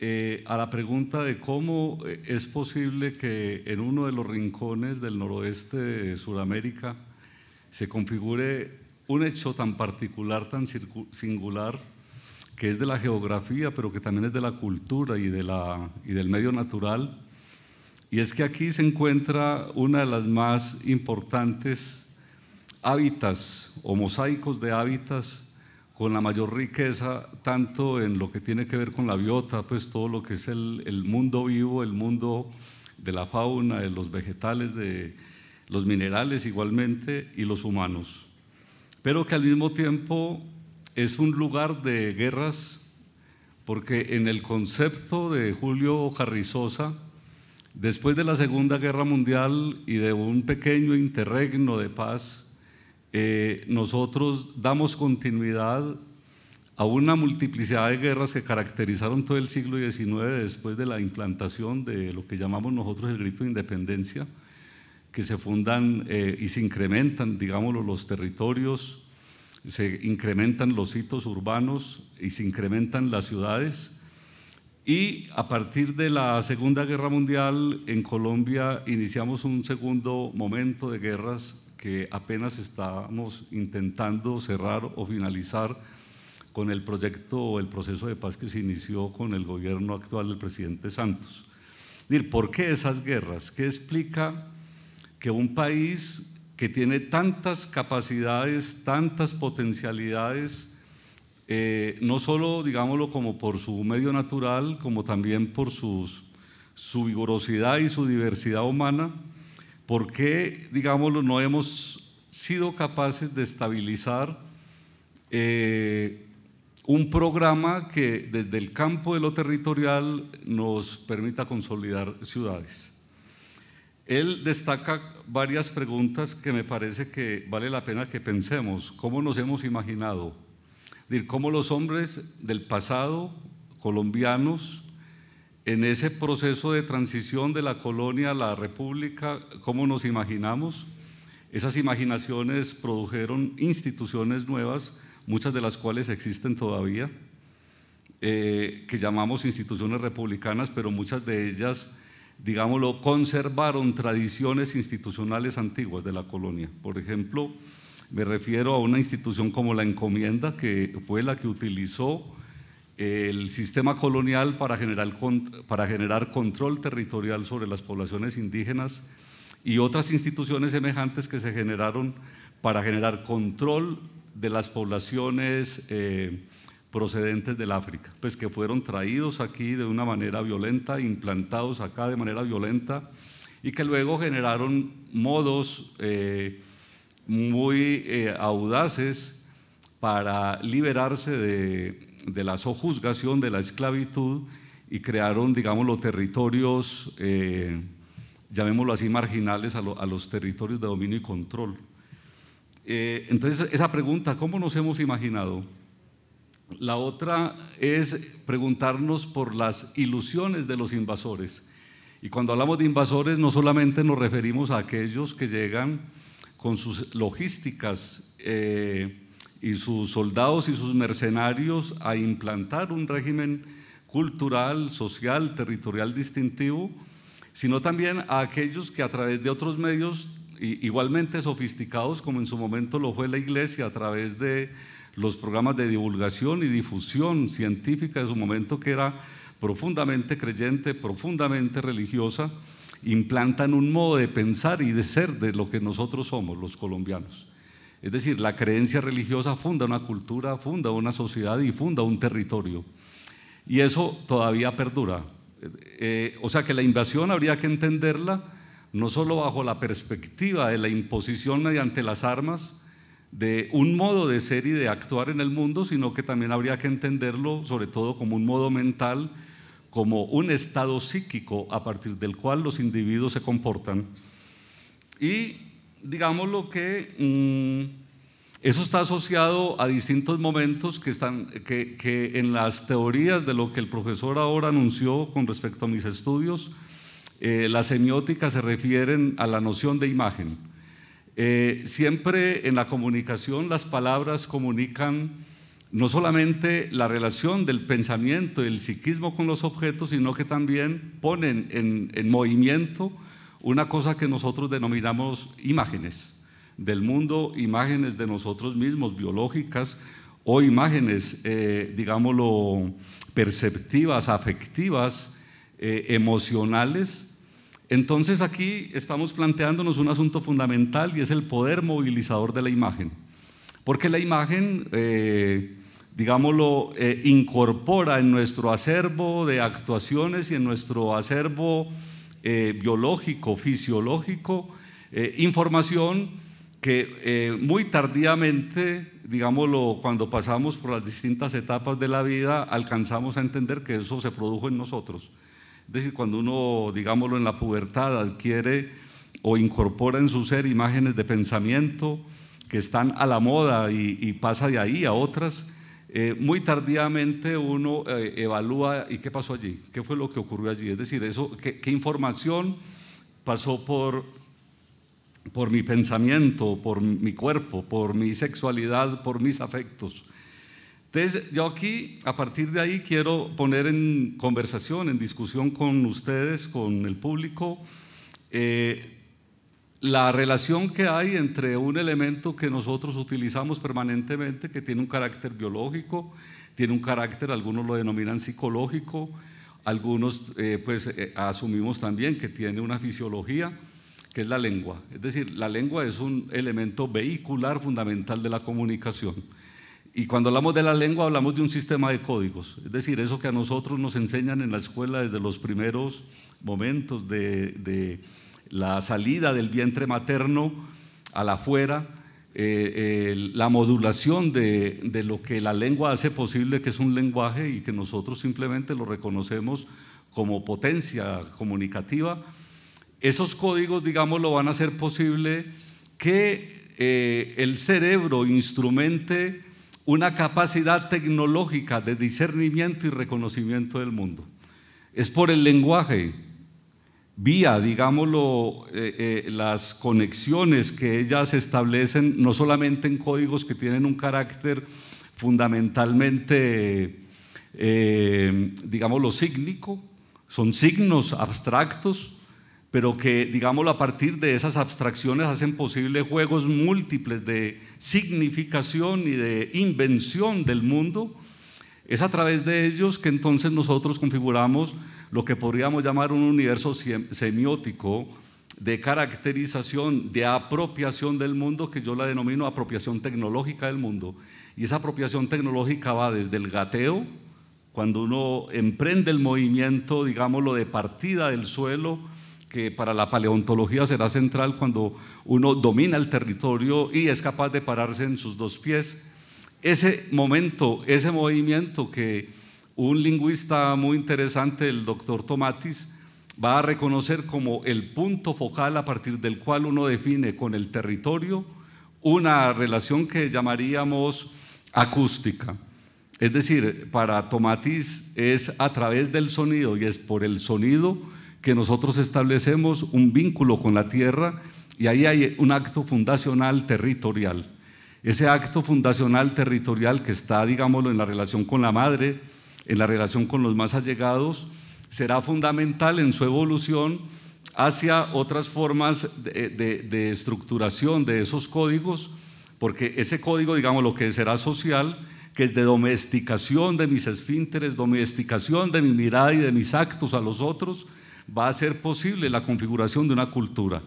eh, a la pregunta de cómo eh, es posible que en uno de los rincones del noroeste de Sudamérica se configure un hecho tan particular, tan singular, que es de la geografía, pero que también es de la cultura y, de la, y del medio natural, y es que aquí se encuentra una de las más importantes hábitats o mosaicos de hábitats con la mayor riqueza, tanto en lo que tiene que ver con la biota, pues todo lo que es el, mundo vivo, el mundo de la fauna, de los vegetales, de los minerales igualmente y los humanos. Pero que al mismo tiempo es un lugar de guerras, porque en el concepto de Julio Carrizosa, Después de la Segunda Guerra Mundial y de un pequeño interregno de paz, eh, nosotros damos continuidad a una multiplicidad de guerras que caracterizaron todo el siglo XIX después de la implantación de lo que llamamos nosotros el grito de independencia, que se fundan eh, y se incrementan, digámoslo, los territorios, se incrementan los hitos urbanos y se incrementan las ciudades. Y a partir de la Segunda Guerra Mundial, en Colombia iniciamos un segundo momento de guerras que apenas estamos intentando cerrar o finalizar con el proyecto o el proceso de paz que se inició con el gobierno actual del presidente Santos. ¿Por qué esas guerras? ¿Qué explica que un país que tiene tantas capacidades, tantas potencialidades, eh, no solo, digámoslo, como por su medio natural, como también por su vigorosidad y su diversidad humana, ¿por qué, digámoslo, no hemos sido capaces de estabilizar eh, un programa que desde el campo de lo territorial nos permita consolidar ciudades? Él destaca varias preguntas que me parece que vale la pena que pensemos. ¿Cómo nos hemos imaginado? decir, cómo los hombres del pasado colombianos en ese proceso de transición de la colonia a la república, cómo nos imaginamos, esas imaginaciones produjeron instituciones nuevas, muchas de las cuales existen todavía, eh, que llamamos instituciones republicanas, pero muchas de ellas, digámoslo, conservaron tradiciones institucionales antiguas de la colonia. Por ejemplo, me refiero a una institución como la encomienda, que fue la que utilizó eh, el sistema colonial para generar, para generar control territorial sobre las poblaciones indígenas y otras instituciones semejantes que se generaron para generar control de las poblaciones eh, procedentes del África, pues que fueron traídos aquí de una manera violenta, implantados acá de manera violenta y que luego generaron modos... Eh, muy eh, audaces para liberarse de, la sojuzgación, de la esclavitud, y crearon, digamos, los territorios, eh, llamémoslo así, marginales a, los territorios de dominio y control. Eh, entonces, esa pregunta, ¿cómo nos hemos imaginado? La otra es preguntarnos por las ilusiones de los invasores. Y cuando hablamos de invasores, no solamente nos referimos a aquellos que llegan con sus logísticas eh, y sus soldados y sus mercenarios a implantar un régimen cultural, social, territorial distintivo, sino también a aquellos que a través de otros medios igualmente sofisticados como en su momento lo fue la iglesia a través de los programas de divulgación y difusión científica de su momento que era profundamente creyente, profundamente religiosa, implantan un modo de pensar y de ser de lo que nosotros somos, los colombianos. Es decir, la creencia religiosa funda una cultura, funda una sociedad y funda un territorio. Y eso todavía perdura. Eh, o sea que la invasión habría que entenderla no solo bajo la perspectiva de la imposición mediante las armas de un modo de ser y de actuar en el mundo, sino que también habría que entenderlo sobre todo como un modo mental como un estado psíquico a partir del cual los individuos se comportan. Y digamos lo que mm, eso está asociado a distintos momentos que, están, que, en las teorías de lo que el profesor ahora anunció con respecto a mis estudios, eh, la semiótica se refieren a la noción de imagen. Eh, siempre en la comunicación las palabras comunican no solamente la relación del pensamiento y el psiquismo con los objetos, sino que también ponen en, movimiento una cosa que nosotros denominamos imágenes del mundo, imágenes de nosotros mismos, biológicas, o imágenes, eh, digámoslo, perceptivas, afectivas, eh, emocionales. Entonces aquí estamos planteándonos un asunto fundamental y es el poder movilizador de la imagen. Porque la imagen, eh, digámoslo, eh, incorpora en nuestro acervo de actuaciones y en nuestro acervo eh, biológico, fisiológico, eh, información que muy tardíamente, digámoslo, cuando pasamos por las distintas etapas de la vida, alcanzamos a entender que eso se produjo en nosotros. Es decir, cuando uno, digámoslo, en la pubertad adquiere o incorpora en su ser imágenes de pensamiento que están a la moda y pasa de ahí a otras, eh, muy tardíamente uno eh, evalúa y qué pasó allí, qué fue lo que ocurrió allí, es decir, eso, qué, información pasó por, por mi pensamiento, por mi cuerpo, por mi sexualidad, por mis afectos. Entonces, yo aquí, a partir de ahí, quiero poner en conversación, en discusión con ustedes, con el público, eh, la relación que hay entre un elemento que nosotros utilizamos permanentemente, que tiene un carácter biológico, tiene un carácter, algunos lo denominan psicológico, algunos eh, pues eh, asumimos también que tiene una fisiología, que es la lengua. Es decir, la lengua es un elemento vehicular fundamental de la comunicación. Y cuando hablamos de la lengua hablamos de un sistema de códigos, es decir, eso que a nosotros nos enseñan en la escuela desde los primeros momentos de la salida del vientre materno a la fuera, eh, eh, la modulación de, lo que la lengua hace posible, que es un lenguaje y que nosotros simplemente lo reconocemos como potencia comunicativa. Esos códigos, digamos, lo van a hacer posible que eh, el cerebro instrumente una capacidad tecnológica de discernimiento y reconocimiento del mundo. Es por el lenguaje, vía, digámoslo, eh, eh, las conexiones que ellas establecen, no solamente en códigos que tienen un carácter fundamentalmente, eh, digámoslo, sígnico, son signos abstractos, pero que, digámoslo, a partir de esas abstracciones hacen posible juegos múltiples de significación y de invención del mundo. Es a través de ellos que entonces nosotros configuramos lo que podríamos llamar un universo semiótico de caracterización, de apropiación del mundo, que yo la denomino apropiación tecnológica del mundo. Y esa apropiación tecnológica va desde el gateo, cuando uno emprende el movimiento, digámoslo, de partida del suelo, que para la paleontología será central cuando uno domina el territorio y es capaz de pararse en sus dos pies. Ese momento, ese movimiento que un lingüista muy interesante, el doctor Tomatis, va a reconocer como el punto focal a partir del cual uno define con el territorio una relación que llamaríamos acústica. Es decir, para Tomatis es a través del sonido y es por el sonido que nosotros establecemos un vínculo con la tierra y ahí hay un acto fundacional territorial. Ese acto fundacional territorial que está, digámoslo, en la relación con la madre, en la relación con los más allegados, será fundamental en su evolución hacia otras formas de, estructuración de esos códigos, porque ese código, digamos, lo que será social, que es de domesticación de mis esfínteres, domesticación de mi mirada y de mis actos a los otros, va a ser posible la configuración de una cultura.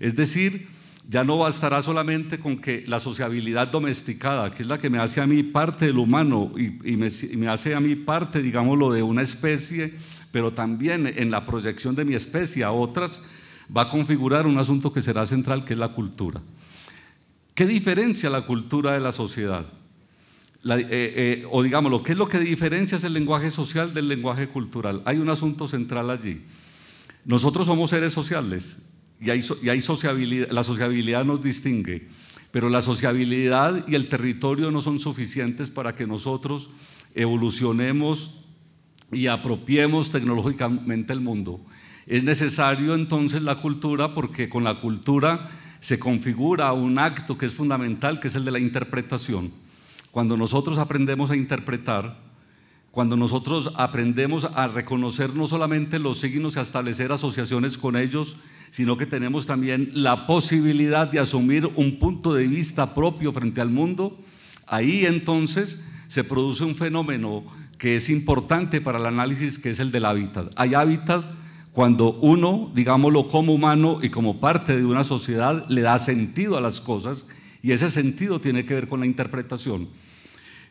Es decir, ya no bastará solamente con que la sociabilidad domesticada, que es la que me hace a mí parte del humano y, me, hace a mí parte, digámoslo, de una especie, pero también en la proyección de mi especie a otras, va a configurar un asunto que será central, que es la cultura. ¿Qué diferencia la cultura de la sociedad? Eh, eh, o digámoslo, ¿qué es lo que diferencia el lenguaje social del lenguaje cultural? Hay un asunto central allí. Nosotros somos seres sociales, y hay, y la sociabilidad nos distingue, pero la sociabilidad y el territorio no son suficientes para que nosotros evolucionemos y apropiemos tecnológicamente el mundo. Es necesario entonces la cultura porque con la cultura se configura un acto que es fundamental, que es el de la interpretación. Cuando nosotros aprendemos a interpretar, cuando nosotros aprendemos a reconocer no solamente los signos y a establecer asociaciones con ellos, sino que tenemos también la posibilidad de asumir un punto de vista propio frente al mundo, ahí entonces se produce un fenómeno que es importante para el análisis, que es el del hábitat. Hay hábitat cuando uno, digámoslo como humano y como parte de una sociedad, le da sentido a las cosas y ese sentido tiene que ver con la interpretación.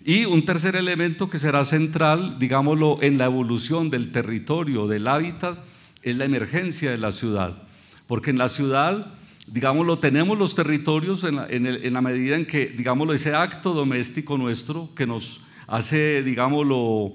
Y un tercer elemento que será central, digámoslo, en la evolución del territorio, del hábitat, es la emergencia de la ciudad. Porque en la ciudad, digámoslo, tenemos los territorios en la, medida en que, digámoslo, ese acto doméstico nuestro que nos hace, digámoslo,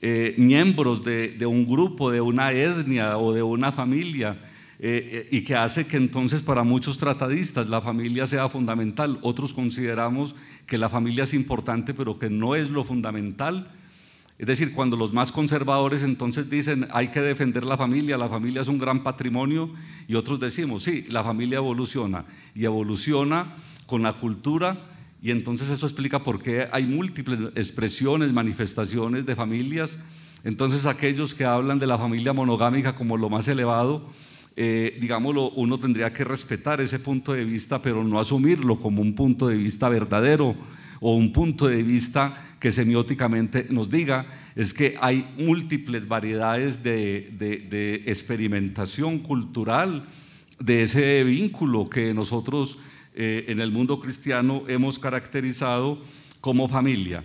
eh, miembros de, un grupo, de una etnia o de una familia, eh, eh, y que hace que entonces para muchos tratadistas la familia sea fundamental. Otros consideramos que la familia es importante, pero que no es lo fundamental es decir, cuando los más conservadores entonces dicen hay que defender la familia, la familia es un gran patrimonio, y otros decimos, sí, la familia evoluciona, y evoluciona con la cultura, y entonces eso explica por qué hay múltiples expresiones, manifestaciones de familias. Entonces aquellos que hablan de la familia monogámica como lo más elevado, eh, digámoslo, uno tendría que respetar ese punto de vista, pero no asumirlo como un punto de vista verdadero o un punto de vista que semióticamente nos diga es que hay múltiples variedades de, experimentación cultural de ese vínculo que nosotros eh, en el mundo cristiano hemos caracterizado como familia.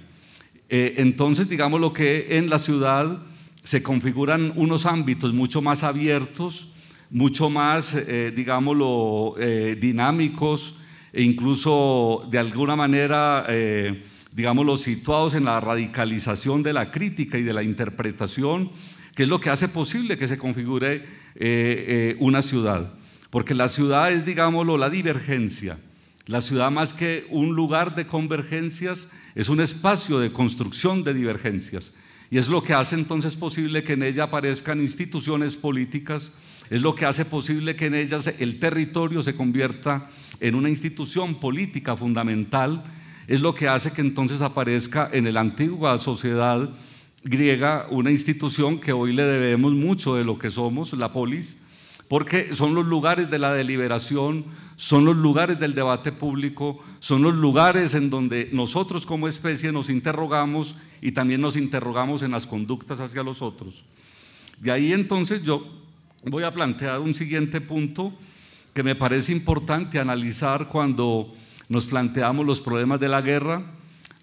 Eh, entonces, digamos lo que en la ciudad se configuran unos ámbitos mucho más abiertos, mucho más, eh, digámoslo, dinámicos, e incluso de alguna manera, eh, digámoslo, situados en la radicalización de la crítica y de la interpretación, que es lo que hace posible que se configure eh, eh, una ciudad. Porque la ciudad es, digámoslo, la divergencia. La ciudad más que un lugar de convergencias es un espacio de construcción de divergencias. Y es lo que hace entonces posible que en ella aparezcan instituciones políticas, es lo que hace posible que en ellas el territorio se convierta en una institución política fundamental. Es lo que hace que entonces aparezca en la antigua sociedad griega una institución que hoy le debemos mucho de lo que somos, la polis, porque son los lugares de la deliberación, son los lugares del debate público, son los lugares en donde nosotros como especie nos interrogamos y también nos interrogamos en las conductas hacia los otros. De ahí entonces yo voy a plantear un siguiente punto que me parece importante analizar cuando nos planteamos los problemas de la guerra,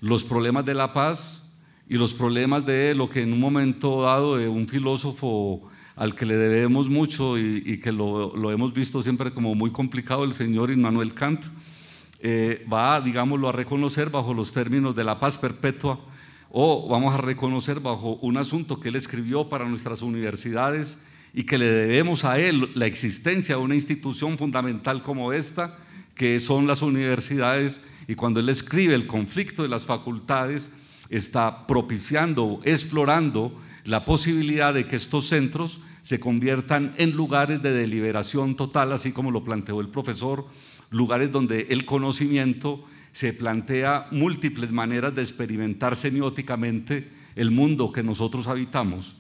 los problemas de la paz y los problemas de lo que en un momento dado un filósofo al que le debemos mucho y, que lo, hemos visto siempre como muy complicado, el señor Immanuel Kant, eh, va, digámoslo, a reconocer bajo los términos de la paz perpetua o vamos a reconocer bajo un asunto que él escribió para nuestras universidades y que le debemos a él la existencia de una institución fundamental como esta, que son las universidades, y cuando él escribe el conflicto de las facultades, está propiciando, explorando la posibilidad de que estos centros se conviertan en lugares de deliberación total, así como lo planteó el profesor, lugares donde el conocimiento se plantea múltiples maneras de experimentar semióticamente el mundo que nosotros habitamos.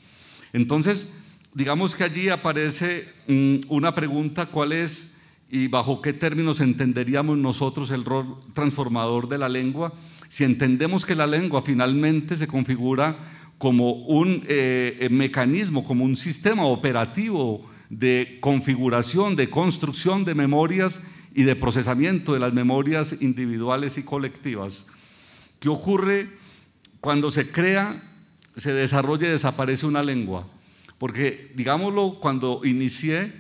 Entonces, digamos que allí aparece mm, una pregunta, ¿cuál es y bajo qué términos entenderíamos nosotros el rol transformador de la lengua? Si entendemos que la lengua finalmente se configura como un eh, mecanismo, como un sistema operativo de configuración, de construcción de memorias y de procesamiento de las memorias individuales y colectivas. ¿Qué ocurre cuando se crea, se desarrolla y desaparece una lengua? Porque, digámoslo, cuando inicié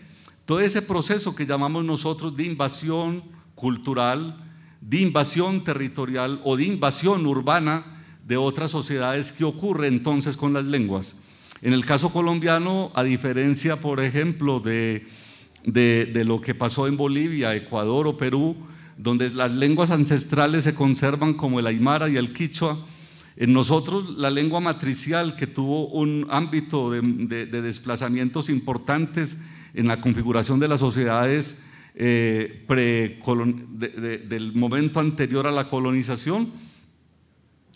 todo ese proceso que llamamos nosotros de invasión cultural, de invasión territorial o de invasión urbana de otras sociedades que ocurre entonces con las lenguas. En el caso colombiano, a diferencia, por ejemplo, de, de lo que pasó en Bolivia, Ecuador o Perú, donde las lenguas ancestrales se conservan como el aymara y el quichua, en nosotros la lengua matricial, que tuvo un ámbito de, desplazamientos importantes en la configuración de las sociedades eh, del momento anterior a la colonización,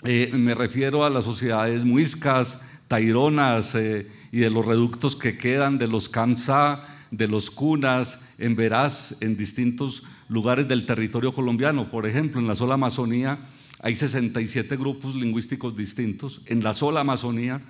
eh, me refiero a las sociedades muiscas, taironas eh, y de los reductos que quedan, de los kamsa, de los cunas, en Veraz, en distintos lugares del territorio colombiano, por ejemplo, en la sola Amazonía hay 67 grupos lingüísticos distintos en la sola Amazonía.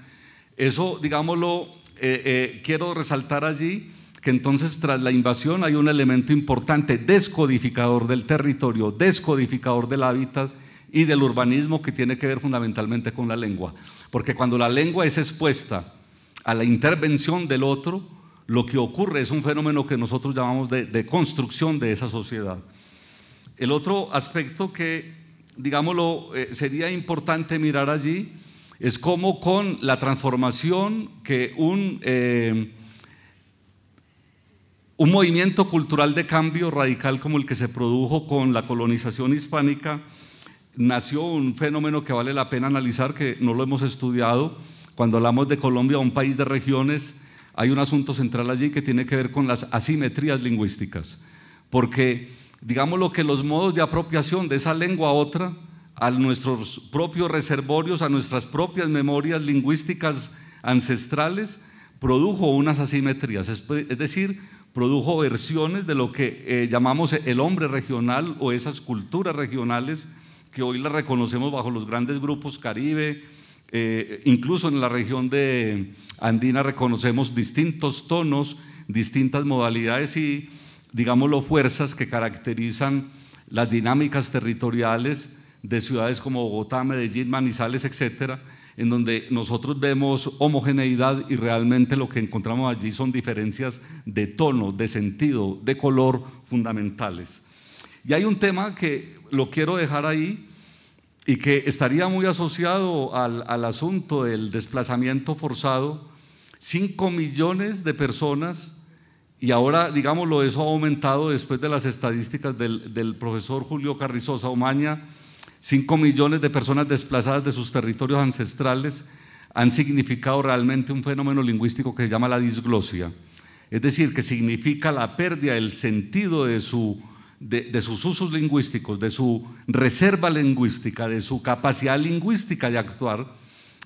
Eso, digámoslo, eh, eh, quiero resaltar allí que entonces tras la invasión hay un elemento importante, descodificador del territorio, descodificador del hábitat y del urbanismo que tiene que ver fundamentalmente con la lengua. Porque cuando la lengua es expuesta a la intervención del otro, lo que ocurre es un fenómeno que nosotros llamamos de, de construcción de esa sociedad. El otro aspecto que digámoslo, eh, sería importante mirar allí, es como con la transformación que un, eh, un movimiento cultural de cambio radical como el que se produjo con la colonización hispánica, nació un fenómeno que vale la pena analizar, que no lo hemos estudiado. Cuando hablamos de Colombia, un país de regiones, hay un asunto central allí que tiene que ver con las asimetrías lingüísticas, porque digamos lo que los modos de apropiación de esa lengua a otra, a nuestros propios reservorios, a nuestras propias memorias lingüísticas ancestrales, produjo unas asimetrías, es decir, produjo versiones de lo que eh, llamamos el hombre regional o esas culturas regionales que hoy las reconocemos bajo los grandes grupos caribe, eh, incluso en la región de Andina reconocemos distintos tonos, distintas modalidades y digámoslo, fuerzas que caracterizan las dinámicas territoriales de ciudades como Bogotá, Medellín, Manizales, etcétera, en donde nosotros vemos homogeneidad y realmente lo que encontramos allí son diferencias de tono, de sentido, de color fundamentales. Y hay un tema que lo quiero dejar ahí y que estaría muy asociado al, al asunto del desplazamiento forzado. 5 millones de personas y ahora, digámoslo, eso ha aumentado después de las estadísticas del, profesor Julio Carrizosa Omaña. cinco millones de personas desplazadas de sus territorios ancestrales han significado realmente un fenómeno lingüístico que se llama la disglosia. Es decir, que significa la pérdida del sentido de, su, de, de sus usos lingüísticos, de su reserva lingüística, de su capacidad lingüística de actuar.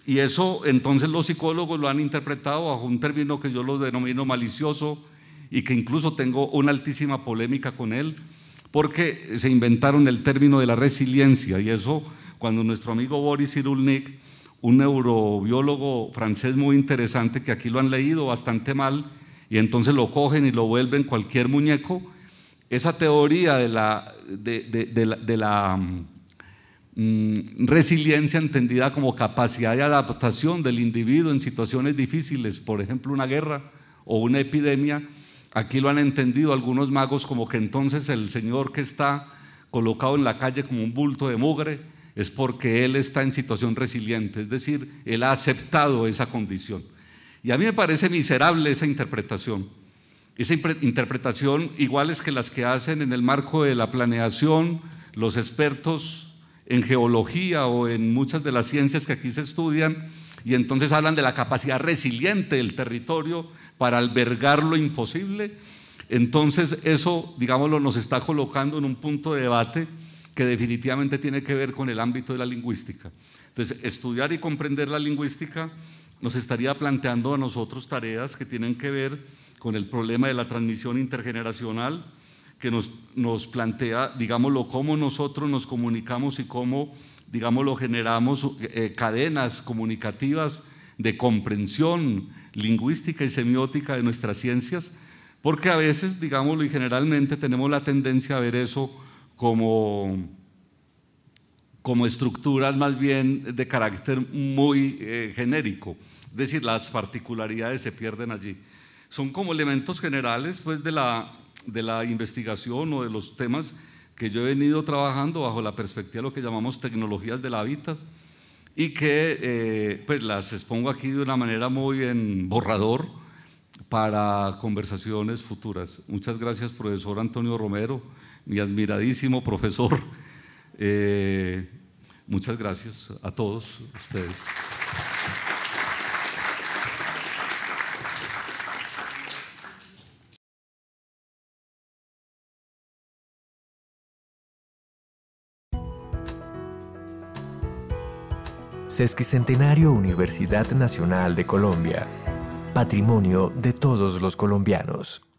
Y eso entonces los psicólogos lo han interpretado bajo un término que yo lo denomino malicioso, y que incluso tengo una altísima polémica con él, porque se inventaron el término de la resiliencia y eso cuando nuestro amigo Boris Irulnik, un neurobiólogo francés muy interesante que aquí lo han leído bastante mal y entonces lo cogen y lo vuelven cualquier muñeco, esa teoría de la, de, la, mm, resiliencia entendida como capacidad de adaptación del individuo en situaciones difíciles, por ejemplo una guerra o una epidemia, Aquí lo han entendido algunos magos como que entonces el señor que está colocado en la calle como un bulto de mugre es porque él está en situación resiliente, es decir, él ha aceptado esa condición. Y a mí me parece miserable esa interpretación. Esa interpretación igual es que las que hacen en el marco de la planeación los expertos en geología o en muchas de las ciencias que aquí se estudian, y entonces hablan de la capacidad resiliente del territorio para albergar lo imposible, entonces eso, digámoslo, nos está colocando en un punto de debate que definitivamente tiene que ver con el ámbito de la lingüística. Entonces, estudiar y comprender la lingüística nos estaría planteando a nosotros tareas que tienen que ver con el problema de la transmisión intergeneracional, que nos, nos plantea, digámoslo, cómo nosotros nos comunicamos y cómo, digámoslo, generamos eh, cadenas comunicativas de comprensión, lingüística y semiótica de nuestras ciencias, porque a veces, digámoslo y generalmente, tenemos la tendencia a ver eso como, como estructuras más bien de carácter muy eh, genérico, es decir, las particularidades se pierden allí. Son como elementos generales pues, de, la, de la investigación o de los temas que yo he venido trabajando bajo la perspectiva de lo que llamamos tecnologías del hábitat, y que eh, pues las expongo aquí de una manera muy en borrador para conversaciones futuras. Muchas gracias, profesor Antonio Romero, mi admiradísimo profesor. Eh, muchas gracias a todos ustedes. Sesquicentenario Universidad Nacional de Colombia. Patrimonio de todos los colombianos.